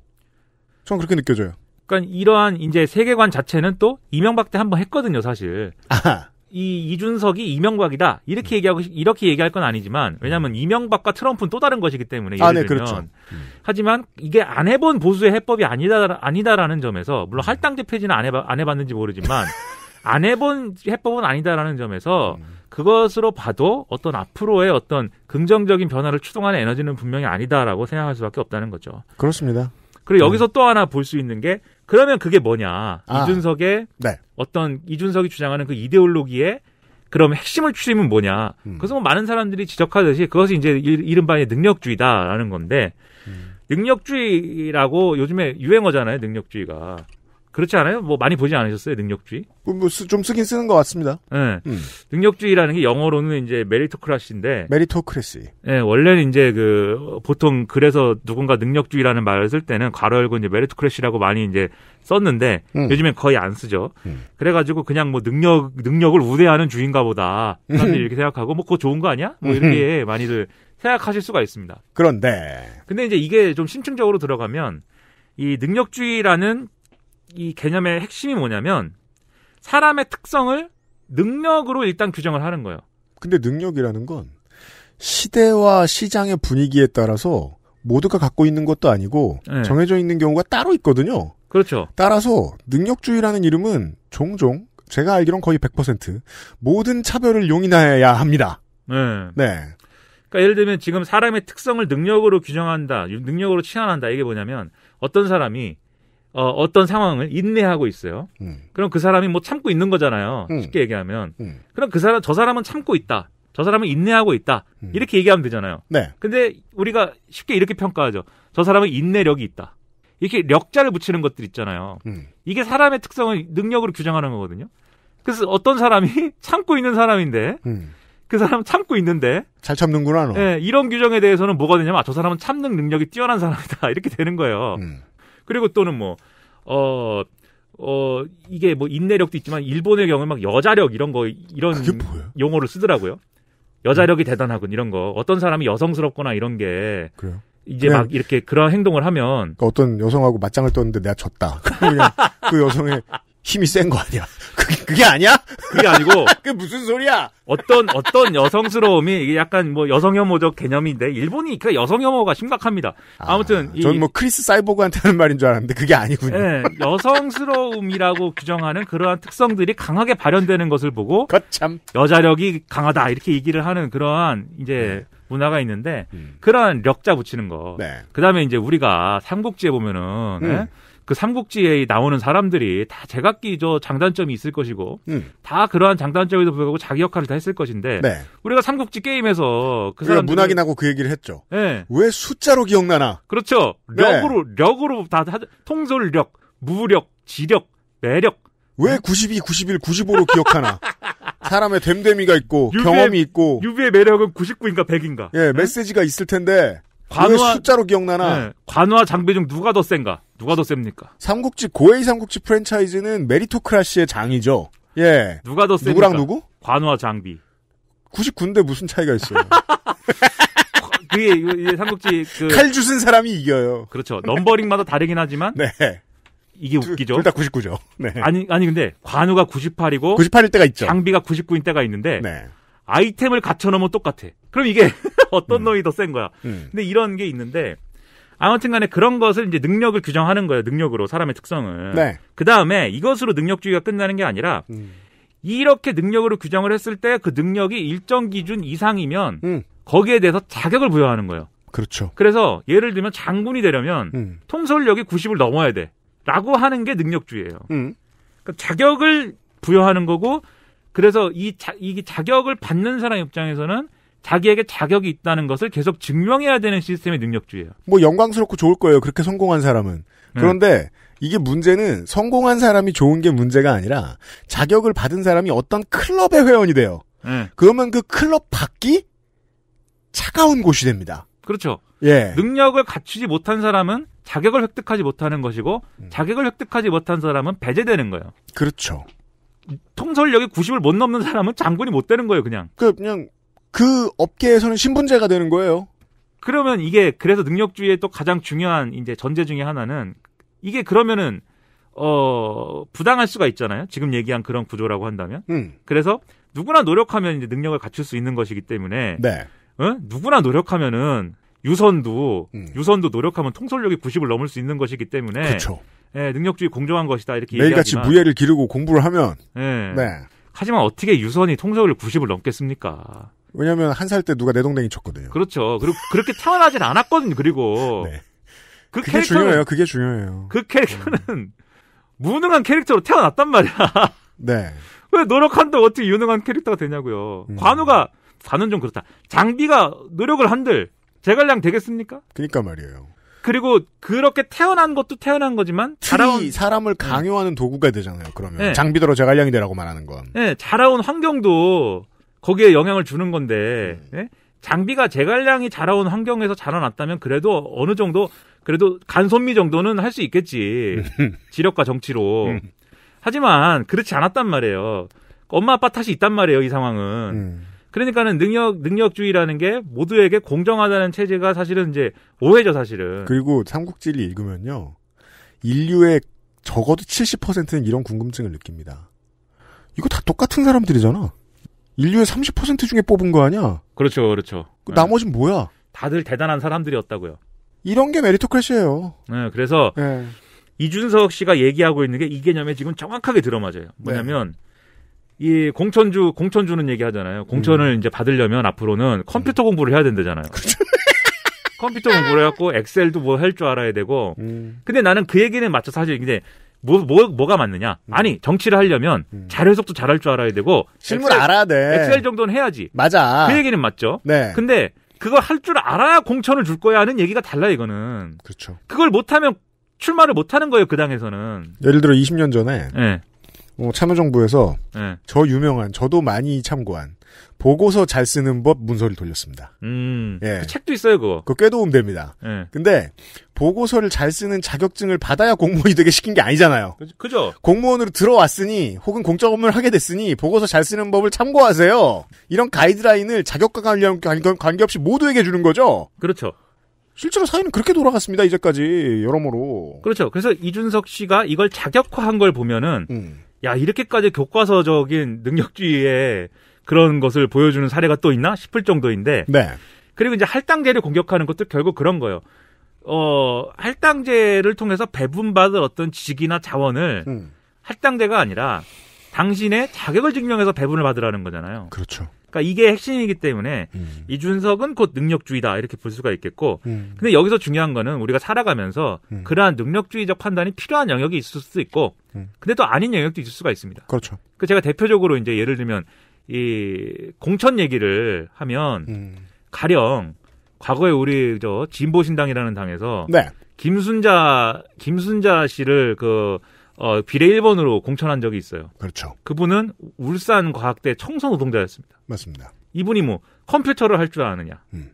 전 그렇게 느껴져요. 그러니까 이러한 이제 세계관 자체는 또 이명박 때 한번 했거든요, 사실. 아하. 이 이준석이 이명박이다 이렇게 음. 얘기하고 이렇게 얘기할 건 아니지만 왜냐하면 음. 이명박과 트럼프는 또 다른 것이기 때문에 아, 예를 아, 네, 들면 그렇죠. 음. 하지만 이게 안 해본 보수의 해법이 아니다 아니다라는 점에서 물론 할당제 폐지는 안 해봐 안 해봤는지 모르지만 안 해본 해법은 아니다라는 점에서 그것으로 봐도 어떤 앞으로의 어떤 긍정적인 변화를 추동하는 에너지는 분명히 아니다라고 생각할 수밖에 없다는 거죠. 그렇습니다. 그리고 여기서 또 하나 볼 수 있는 게 그러면 그게 뭐냐? 아. 이준석의 네. 어떤 이준석이 주장하는 그 이데올로기에 그럼 핵심을 추리면 뭐냐? 음. 그래서 뭐 많은 사람들이 지적하듯이 그것이 이제 이른바 능력주의다라는 건데 음. 능력주의라고 요즘에 유행어잖아요. 능력주의가 그렇지 않아요? 뭐 많이 보지 않으셨어요 능력주의? 뭐좀 뭐, 쓰긴 쓰는 것 같습니다. 네. 음. 능력주의라는 게 영어로는 이제 메리토크라시인데 메리토크래시. 네, 예, 원래는 이제 그 보통 그래서 누군가 능력주의라는 말을 쓸 때는 괄호 열고 이제 메리토크래시라고 많이 이제 썼는데 음. 요즘엔 거의 안 쓰죠. 음. 그래가지고 그냥 뭐 능력 능력을 우대하는 주인가 보다 사람들이 음. 이렇게 생각하고 뭐 그거 좋은 거 아니야? 뭐 이렇게 음. 많이들 생각하실 수가 있습니다. 그런데 근데 이제 이게 좀 심층적으로 들어가면 이 능력주의라는 이 개념의 핵심이 뭐냐면 사람의 특성을 능력으로 일단 규정을 하는 거예요. 근데 능력이라는 건 시대와 시장의 분위기에 따라서 모두가 갖고 있는 것도 아니고 네. 정해져 있는 경우가 따로 있거든요. 그렇죠. 따라서 능력주의라는 이름은 종종 제가 알기론 거의 100% 모든 차별을 용인해야 합니다. 네. 네. 그러니까 예를 들면 지금 사람의 특성을 능력으로 규정한다, 능력으로 치환한다 이게 뭐냐면 어떤 사람이 어, 어떤 상황을 인내하고 있어요. 음. 그럼 그 사람이 뭐 참고 있는 거잖아요. 음. 쉽게 얘기하면. 음. 그럼 그 사람, 저 사람은 참고 있다. 저 사람은 인내하고 있다. 음. 이렇게 얘기하면 되잖아요. 네. 근데 우리가 쉽게 이렇게 평가하죠. 저 사람은 인내력이 있다. 이렇게 력자를 붙이는 것들 있잖아요. 음. 이게 사람의 특성을 능력으로 규정하는 거거든요. 그래서 어떤 사람이 참고 있는 사람인데, 음. 그 사람 참고 있는데. 잘 참는구나, 너. 예, 이런 규정에 대해서는 뭐가 되냐면, 아, 저 사람은 참는 능력이 뛰어난 사람이다. 이렇게 되는 거예요. 그리고 또는 뭐, 어, 어, 이게 뭐 인내력도 있지만 일본의 경우에 막 여자력 이런 거, 이런 용어를 쓰더라고요. 여자력이 네. 대단하군 이런 거. 어떤 사람이 여성스럽거나 이런 게. 그래요? 이제 막 이렇게 그런 행동을 하면 그러니까 어떤 여성하고 맞짱을 떴는데 내가 졌다. 그 여성의 힘이 센 거 아니야? 그게, 그게 아니야? 그게 아니고. 그게 무슨 소리야? 어떤, 어떤 여성스러움이 이게 약간 뭐 여성혐오적 개념인데, 일본이 그 여성혐오가 심각합니다. 아, 아무튼. 아, 전뭐 크리스 사이보그한테 하는 말인 줄 알았는데, 그게 아니군요. 네, 여성스러움이라고 규정하는 그러한 특성들이 강하게 발현되는 것을 보고. 거참. 여자력이 강하다, 이렇게 얘기를 하는 그러한, 이제, 네. 문화가 있는데, 음. 그러한 력자 붙이는 거. 네. 그 다음에 이제 우리가 삼국지에 보면은, 음. 네? 그 삼국지에 나오는 사람들이 다 제각기 저 장단점이 있을 것이고 음. 다 그러한 장단점에도 불구하고 자기 역할을 다 했을 것인데 네. 우리가 삼국지 게임에서 그 사람 문학인하고 그 얘기를 했죠. 네. 왜 숫자로 기억나나? 그렇죠. 력으로 네. 력으로 다 통솔력, 무력, 지력, 매력. 왜 92, 91, 95로 기억하나? 사람의 됨됨이가 있고 유비의, 경험이 있고 유비의 매력은 99인가 100인가? 예, 메시지가 있을 텐데 관우와 숫자로 기억나나? 네. 관우와 장비 중 누가 더 센가? 누가 더 셉니까? 삼국지 고해이 삼국지 프랜차이즈는 메리토크라시의 장이죠. 예. 누가 더 센가? 누구랑 누구? 관우와 장비. 99인데 무슨 차이가 있어요? 그게 삼국지 그... 칼 주신 사람이 이겨요. 그렇죠. 넘버링마다 다르긴 하지만 네. 이게 웃기죠. 둘다 99죠. 네. 아니 아니 근데 관우가 98이고 98일 때가 있죠. 장비가 99인 때가 있는데 네. 아이템을 갖춰놓으면 똑같아. 그럼 이게 어떤 음. 놈이 더 센 거야. 음. 근데 이런 게 있는데 아무튼 간에 그런 것을 이제 능력을 규정하는 거예요. 능력으로 사람의 특성을. 네. 그 다음에 이것으로 능력주의가 끝나는 게 아니라 음. 이렇게 능력으로 규정을 했을 때 그 능력이 일정 기준 이상이면 음. 거기에 대해서 자격을 부여하는 거예요. 그렇죠. 그래서 예를 들면 장군이 되려면 음. 통솔력이 90을 넘어야 돼. 라고 하는 게 능력주의예요. 음. 그러니까 자격을 부여하는 거고 그래서 이, 자, 이 자격을 받는 사람 입장에서는 자기에게 자격이 있다는 것을 계속 증명해야 되는 시스템의 능력주의예요. 뭐 영광스럽고 좋을 거예요. 그렇게 성공한 사람은. 네. 그런데 네. 이게 문제는 성공한 사람이 좋은 게 문제가 아니라 자격을 받은 사람이 어떤 클럽의 회원이 돼요. 네. 그러면 그 클럽 밖이 차가운 곳이 됩니다. 그렇죠. 예. 능력을 갖추지 못한 사람은 자격을 획득하지 못하는 것이고 음. 자격을 획득하지 못한 사람은 배제되는 거예요. 그렇죠. 통솔력이 90을 못 넘는 사람은 장군이 못 되는 거예요, 그냥. 그, 그냥, 그 업계에서는 신분제가 되는 거예요. 그러면 이게, 그래서 능력주의의 또 가장 중요한 이제 전제 중에 하나는, 이게 그러면은, 어, 부당할 수가 있잖아요. 지금 얘기한 그런 구조라고 한다면. 음. 그래서 누구나 노력하면 이제 능력을 갖출 수 있는 것이기 때문에. 네. 어? 누구나 노력하면은 유선도, 음. 유선도 노력하면 통솔력이 90을 넘을 수 있는 것이기 때문에. 그쵸. 예, 능력주의 공정한 것이다 이렇게 매일같이 얘기하지만, 무예를 기르고 공부를 하면 예, 네. 하지만 어떻게 유선이 통서을 90을 넘겠습니까? 왜냐하면 한 살 때 누가 내 동댕이 쳤거든요. 그렇죠. 그리고 그렇게 태어나진 않았거든요. 그리고 네. 그 그게 캐릭터는, 중요해요. 그게 중요해요. 그 캐릭터는 무능한 캐릭터로 태어났단 말이야. 네. 왜 노력한데 어떻게 유능한 캐릭터가 되냐고요. 음. 관우가 관우는 좀 그렇다. 장비가 노력을 한들 제갈량 되겠습니까? 그니까 말이에요. 그리고 그렇게 태어난 것도 태어난 거지만 자라온 사람을 네. 강요하는 도구가 되잖아요. 그러면 네. 장비더러 제갈량이 되라고 말하는 건. 네, 자라온 환경도 거기에 영향을 주는 건데 음. 네? 장비가 제갈량이 자라온 환경에서 자라났다면 그래도 어느 정도 그래도 간선미 정도는 할 수 있겠지 지력과 정치로. 음. 하지만 그렇지 않았단 말이에요. 엄마 아빠 탓이 있단 말이에요. 이 상황은. 음. 그러니까는 능력 능력주의라는 게 모두에게 공정하다는 체제가 사실은 이제 오해죠 사실은. 그리고 삼국지를 읽으면요. 인류의 적어도 70%는 이런 궁금증을 느낍니다. 이거 다 똑같은 사람들이잖아. 인류의 30% 중에 뽑은 거 아니야? 그렇죠, 그렇죠. 그 나머진 네. 뭐야? 다들 대단한 사람들이었다고요. 이런 게 메리토크래시예요. 네, 그래서 네. 이준석 씨가 얘기하고 있는 게 이 개념에 지금 정확하게 들어맞아요. 뭐냐면 네. 이 공천주 공천주는 얘기하잖아요. 공천을 음. 이제 받으려면 앞으로는 컴퓨터 음. 공부를 해야 된다잖아요. 그렇죠. 컴퓨터 공부를 해갖고 엑셀도 뭐 할 줄 알아야 되고. 음. 근데 나는 그 얘기는 맞춰 서 사실 근데 뭐, 뭐, 뭐가 맞느냐? 음. 아니, 정치를 하려면 음. 료 해석도 잘 할 줄 알아야 되고. 실물 엑셀, 알아야 돼. 엑셀 정도는 해야지. 맞아. 그 얘기는 맞죠? 네. 근데 그걸 할 줄 알아야 공천을 줄 거야 하는 얘기가 달라, 이거는. 그렇죠. 그걸 못하면 출마를 못하는 거예요, 그 당에서는. 예를 들어 20년 전에. 네. 어, 참여정부에서 네. 저 유명한 저도 많이 참고한 보고서 잘 쓰는 법 문서를 돌렸습니다. 음, 예. 그 책도 있어요 그거. 그거 꽤 도움됩니다. 네. 예. 근데 보고서를 잘 쓰는 자격증을 받아야 공무원이 되게 시킨 게 아니잖아요. 그죠? 공무원으로 들어왔으니 혹은 공적 업무를 하게 됐으니 보고서 잘 쓰는 법을 참고하세요. 이런 가이드라인을 자격과 관계없이 모두에게 주는 거죠. 그렇죠. 실제로 사회는 그렇게 돌아갔습니다 이제까지 여러모로. 그렇죠. 그래서 이준석 씨가 이걸 자격화한 걸 보면은. 음. 야 이렇게까지 교과서적인 능력주의에 그런 것을 보여주는 사례가 또 있나 싶을 정도인데. 네. 그리고 이제 할당제를 공격하는 것도 결국 그런 거예요. 어 할당제를 통해서 배분받을 어떤 직이나 자원을 음. 할당제가 아니라 당신의 자격을 증명해서 배분을 받으라는 거잖아요. 그렇죠. 그러니까 이게 핵심이기 때문에 음. 이준석은 곧 능력주의다 이렇게 볼 수가 있겠고 음. 근데 여기서 중요한 거는 우리가 살아가면서 음. 그러한 능력주의적 판단이 필요한 영역이 있을 수도 있고 음. 근데 또 아닌 영역도 있을 수가 있습니다. 그렇죠. 그 제가 대표적으로 이제 예를 들면 이 공천 얘기를 하면 음. 가령 과거에 우리 저 진보신당이라는 당에서 네. 김순자 김순자 씨를 그 어, 비례 1번으로 공천한 적이 있어요. 그렇죠. 그분은 울산 과학대 청소 노동자였습니다. 맞습니다. 이분이 뭐 컴퓨터를 할 줄 아느냐? 음.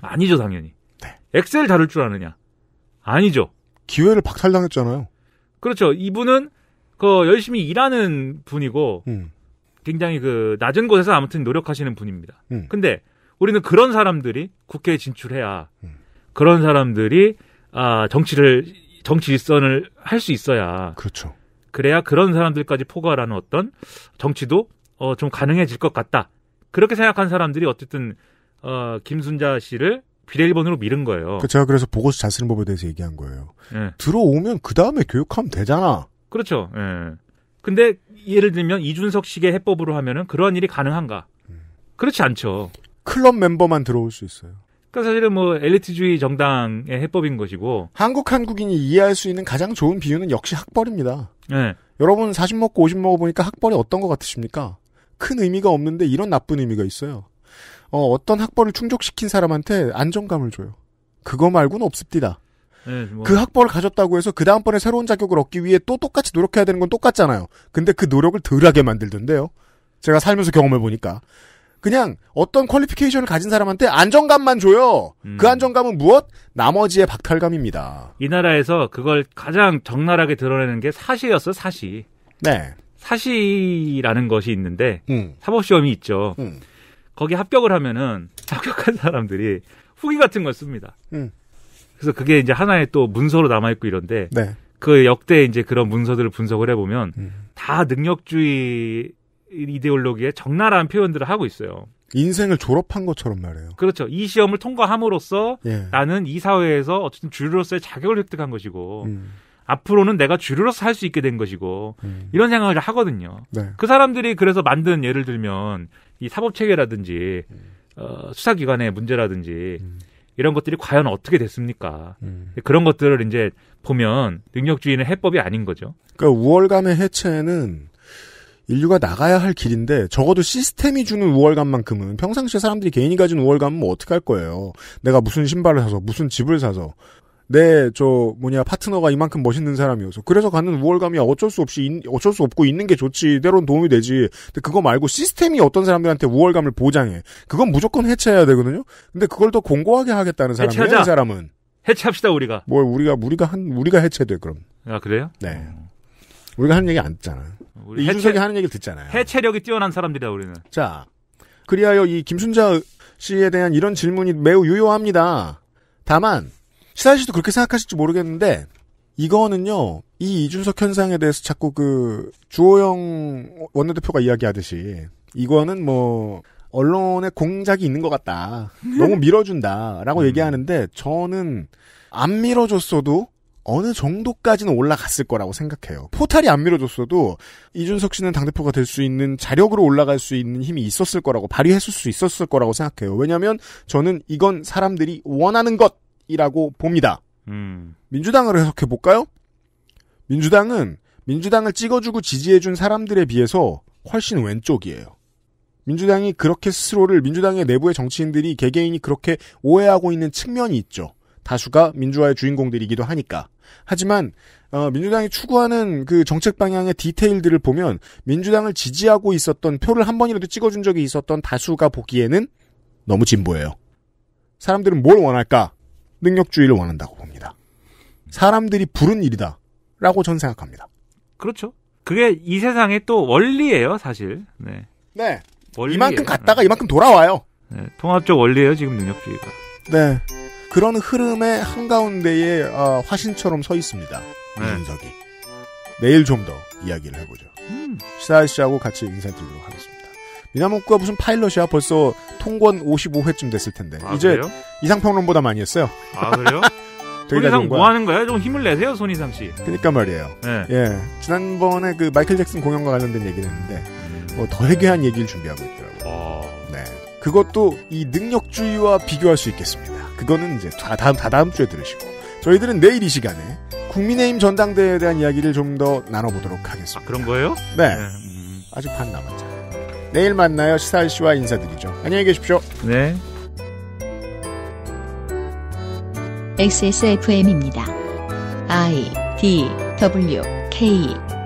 아니죠, 당연히. 네. 엑셀 다룰 줄 아느냐? 아니죠. 기회를 박탈당했잖아요. 그렇죠. 이분은 그 열심히 일하는 분이고 음. 굉장히 그 낮은 곳에서 아무튼 노력하시는 분입니다. 음. 근데 우리는 그런 사람들이 국회에 진출해야 음. 그런 사람들이 아 정치를 정치 일선을 할 수 있어야 그렇죠. 그래야 그런 사람들까지 포괄하는 어떤 정치도 어, 좀 가능해질 것 같다. 그렇게 생각한 사람들이 어쨌든 어, 김순자 씨를 비례일번으로 밀은 거예요. 그 제가 그래서 보고서 잘 쓰는 법에 대해서 얘기한 거예요. 네. 들어오면 그 다음에 교육하면 되잖아. 그렇죠. 예. 근데 예를 들면 이준석 식의 해법으로 하면은 그러한 일이 가능한가? 음. 그렇지 않죠. 클럽 멤버만 들어올 수 있어요. 그러니까 사실은 뭐 엘리트주의 정당의 해법인 것이고 한국 한국인이 이해할 수 있는 가장 좋은 비유는 역시 학벌입니다. 네. 여러분 40 먹고 50 먹어 보니까 학벌이 어떤 것 같으십니까? 큰 의미가 없는데 이런 나쁜 의미가 있어요. 어, 어떤 학벌을 충족시킨 사람한테 안정감을 줘요. 그거 말고는 없습니다. 네, 뭐. 그 학벌을 가졌다고 해서 그 다음번에 새로운 자격을 얻기 위해 또 똑같이 노력해야 되는 건 똑같잖아요. 근데 그 노력을 덜하게 만들던데요. 제가 살면서 경험해 보니까 그냥 어떤 퀄리피케이션을 가진 사람한테 안정감만 줘요. 음. 그 안정감은 무엇? 나머지의 박탈감입니다. 이 나라에서 그걸 가장 적나라하게 드러내는 게 사시였어, 사시. 네. 사시라는 것이 있는데 음. 사법시험이 있죠. 음. 거기 합격을 하면은 합격한 사람들이 후기 같은 걸 씁니다. 음. 그래서 그게 이제 하나의 또 문서로 남아있고 이런데 네. 그 역대 이제 그런 문서들을 분석을 해보면 음. 다 능력주의 이데올로기에 적나라한 표현들을 하고 있어요. 인생을 졸업한 것처럼 말해요. 그렇죠. 이 시험을 통과함으로써 예. 나는 이 사회에서 어쨌든 주류로서의 자격을 획득한 것이고 음. 앞으로는 내가 주류로서 할 수 있게 된 것이고 음. 이런 생각을 하거든요. 네. 그 사람들이 그래서 만든 예를 들면 이 사법 체계라든지 음. 어, 수사기관의 문제라든지 음. 이런 것들이 과연 어떻게 됐습니까? 음. 그런 것들을 이제 보면 능력주의는 해법이 아닌 거죠. 그러니까 우월감의 해체는 인류가 나가야 할 길인데 적어도 시스템이 주는 우월감만큼은 평상시에 사람들이 개인이 가진 우월감은 뭐 어떻게 할 거예요. 내가 무슨 신발을 사서 무슨 집을 사서 내저 네, 뭐냐 파트너가 이만큼 멋있는 사람이어서 그래서 갖는 우월감이 어쩔 수 없이 어쩔 수 없고 있는 게 좋지 때론 도움이 되지 근데 그거 말고 시스템이 어떤 사람들한테 우월감을 보장해 그건 무조건 해체해야 되거든요 근데 그걸 더 공고하게 하겠다는 사람이에 사람은 해체합시다 우리가 뭘 우리가 우리가 한 우리가 해체돼 그럼 아 그래요 네 음. 우리가 하는 얘기 안 듣잖아. 우리 이준석이 해체, 하는 얘기를 듣잖아요. 해체력이 뛰어난 사람들이다 우리는. 자, 그리하여 이 김순자 씨에 대한 이런 질문이 매우 유효합니다. 다만 시사 씨도 그렇게 생각하실지 모르겠는데 이거는요 이 이준석 현상에 대해서 자꾸 그 주호영 원내대표가 이야기하듯이 이거는 뭐 언론의 공작이 있는 것 같다. 너무 밀어준다라고 음. 얘기하는데 저는 안 밀어줬어도 어느 정도까지는 올라갔을 거라고 생각해요. 포탈이 안 밀어줬어도 이준석 씨는 당대표가 될 수 있는 자력으로 올라갈 수 있는 힘이 있었을 거라고 발휘했을 수 있었을 거라고 생각해요. 왜냐하면 저는 이건 사람들이 원하는 것이라고 봅니다. 음. 민주당을 해석해 볼까요? 민주당은 민주당을 찍어주고 지지해준 사람들에 비해서 훨씬 왼쪽이에요. 민주당이 그렇게 스스로를 민주당의 내부의 정치인들이 개개인이 그렇게 오해하고 있는 측면이 있죠. 다수가 민주화의 주인공들이기도 하니까. 하지만 어, 민주당이 추구하는 그 정책 방향의 디테일들을 보면 민주당을 지지하고 있었던 표를 한 번이라도 찍어준 적이 있었던 다수가 보기에는 너무 진보예요. 사람들은 뭘 원할까? 능력주의를 원한다고 봅니다. 사람들이 부른 일이다. 라고 전 생각합니다. 그렇죠. 그게 이 세상의 또 원리예요, 사실. 네. 네. 원리예요. 이만큼 갔다가 이만큼 돌아와요. 네. 통합적 원리예요, 지금 능력주의가. 네. 그런 흐름의 한가운데에 어, 화신처럼 서 있습니다. 네. 이준석이. 네. 내일 좀 더 이야기를 해보죠. 음. 시사 씨하고 같이 인사드리도록 하겠습니다. 미나목구가 무슨 파일럿이야 벌써 통권 55회쯤 됐을 텐데 아, 이제 그래요? 이상평론보다 많이 했어요. 아 그래요? 손이상 뭐 하는 거야? 좀 힘을 내세요, 손이상 씨. 그러니까 말이에요. 네. 예. 지난번에 그 마이클 잭슨 공연과 관련된 얘기를 했는데 뭐 더 해괴한 얘기를 준비하고 있더라고요. 아... 네. 그것도 이 능력주의와 비교할 수 있겠습니다. 그거는 이제 다 다음 다 다음 주에 들으시고 저희들은 내일 이 시간에 국민의힘 전당대회에 대한 이야기를 좀 더 나눠보도록 하겠습니다. 아, 그런 거예요? 네. 네. 음. 아직 반 남았잖아요. 내일 만나요. 시사일 씨와 인사드리죠. 안녕히 계십시오. 네. XSFM입니다. I D W K